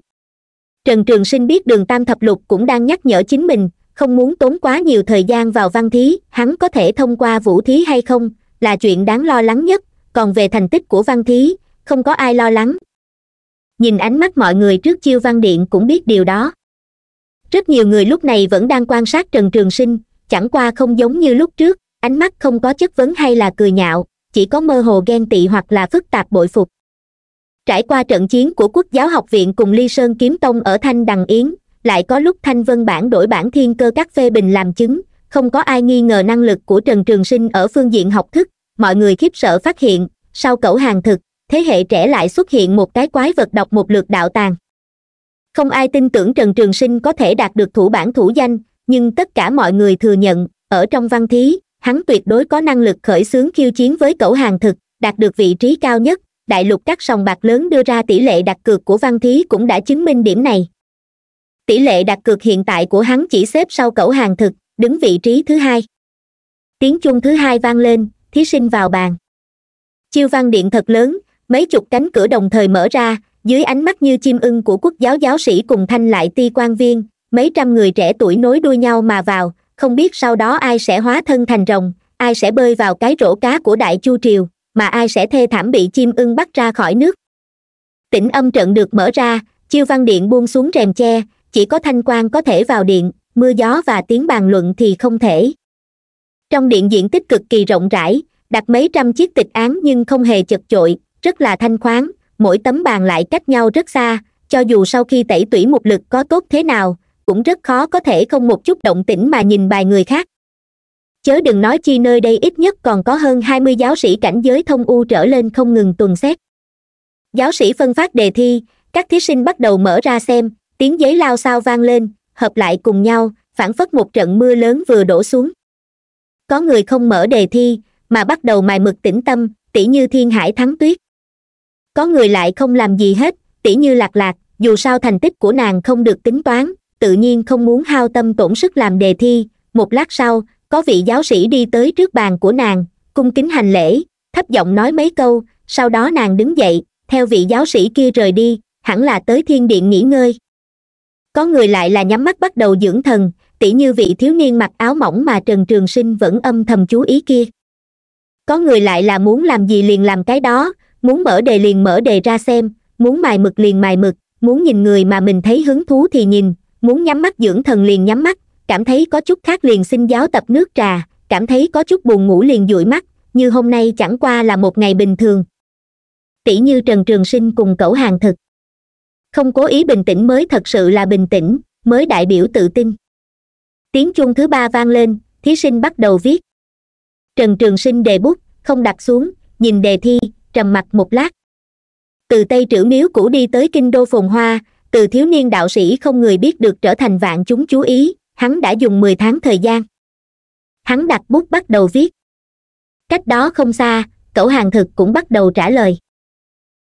trần trường sinh biết đường tam thập lục cũng đang nhắc nhở chính mình không muốn tốn quá nhiều thời gian vào văn thí hắn có thể thông qua vũ thí hay không là chuyện đáng lo lắng nhất còn về thành tích của văn thí không có ai lo lắng nhìn ánh mắt mọi người trước chiêu văn điện cũng biết điều đó rất nhiều người lúc này vẫn đang quan sát trần trường sinh chẳng qua không giống như lúc trước ánh mắt không có chất vấn hay là cười nhạo chỉ có mơ hồ ghen tị hoặc là phức tạp bội phục trải qua trận chiến của quốc giáo học viện cùng ly sơn kiếm tông ở thanh đằng yến lại có lúc thanh vân bản đổi bản thiên cơ các phê bình làm chứng không có ai nghi ngờ năng lực của trần trường sinh ở phương diện học thức mọi người khiếp sợ phát hiện sau cẩu hàng thực thế hệ trẻ lại xuất hiện một cái quái vật độc một lượt đạo tàng không ai tin tưởng trần trường sinh có thể đạt được thủ bản thủ danh nhưng tất cả mọi người thừa nhận ở trong văn thí hắn tuyệt đối có năng lực khởi xướng khiêu chiến với cẩu hàng thực đạt được vị trí cao nhất đại lục các sòng bạc lớn đưa ra tỷ lệ đặt cược của văn thí cũng đã chứng minh điểm này tỷ lệ đặt cược hiện tại của hắn chỉ xếp sau cẩu hàng thực đứng vị trí thứ hai tiếng chuông thứ hai vang lên thí sinh vào bàn chiêu văn điện thật lớn mấy chục cánh cửa đồng thời mở ra dưới ánh mắt như chim ưng của quốc giáo giáo sĩ cùng thanh lại ti quan viên mấy trăm người trẻ tuổi nối đuôi nhau mà vào không biết sau đó ai sẽ hóa thân thành rồng ai sẽ bơi vào cái rổ cá của đại chu triều mà ai sẽ thê thảm bị chim ưng bắt ra khỏi nước tỉnh âm trận được mở ra chiêu văn điện buông xuống rèm che chỉ có thanh quan có thể vào điện mưa gió và tiếng bàn luận thì không thể trong điện diện tích cực kỳ rộng rãi đặt mấy trăm chiếc tịch án nhưng không hề chật chội rất là thanh khoáng mỗi tấm bàn lại cách nhau rất xa cho dù sau khi tẩy tủy một lực có tốt thế nào cũng rất khó có thể không một chút động tĩnh mà nhìn bài người khác chớ đừng nói chi nơi đây ít nhất còn có hơn hai mươi giáo sĩ cảnh giới thông u trở lên không ngừng tuần xét giáo sĩ phân phát đề thi các thí sinh bắt đầu mở ra xem tiếng giấy lao sao vang lên hợp lại cùng nhau phản phất một trận mưa lớn vừa đổ xuống có người không mở đề thi mà bắt đầu mài mực tĩnh tâm tỉ như thiên hải thắng tuyết có người lại không làm gì hết tỉ như lạc lạc dù sao thành tích của nàng không được tính toán tự nhiên không muốn hao tâm tổn sức làm đề thi một lát sau có vị giáo sĩ đi tới trước bàn của nàng cung kính hành lễ thấp giọng nói mấy câu sau đó nàng đứng dậy theo vị giáo sĩ kia rời đi hẳn là tới thiên điện nghỉ ngơi có người lại là nhắm mắt bắt đầu dưỡng thần tỉ như vị thiếu niên mặc áo mỏng mà trần trường sinh vẫn âm thầm chú ý kia có người lại là muốn làm gì liền làm cái đó muốn mở đề liền mở đề ra xem muốn mài mực liền mài mực muốn nhìn người mà mình thấy hứng thú thì nhìn muốn nhắm mắt dưỡng thần liền nhắm mắt cảm thấy có chút khác liền xin giáo tập nước trà cảm thấy có chút buồn ngủ liền dụi mắt như hôm nay chẳng qua là một ngày bình thường tỷ như trần trường sinh cùng cẩu hàng thực không cố ý bình tĩnh mới thật sự là bình tĩnh mới đại biểu tự tin tiếng chuông thứ ba vang lên thí sinh bắt đầu viết trần trường sinh đề bút không đặt xuống nhìn đề thi trầm mặc một lát từ tây trữ miếu cũ đi tới kinh đô phồn hoa từ thiếu niên đạo sĩ không người biết được trở thành vạn chúng chú ý hắn đã dùng mười tháng thời gian hắn đặt bút bắt đầu viết cách đó không xa cậu hàng thực cũng bắt đầu trả lời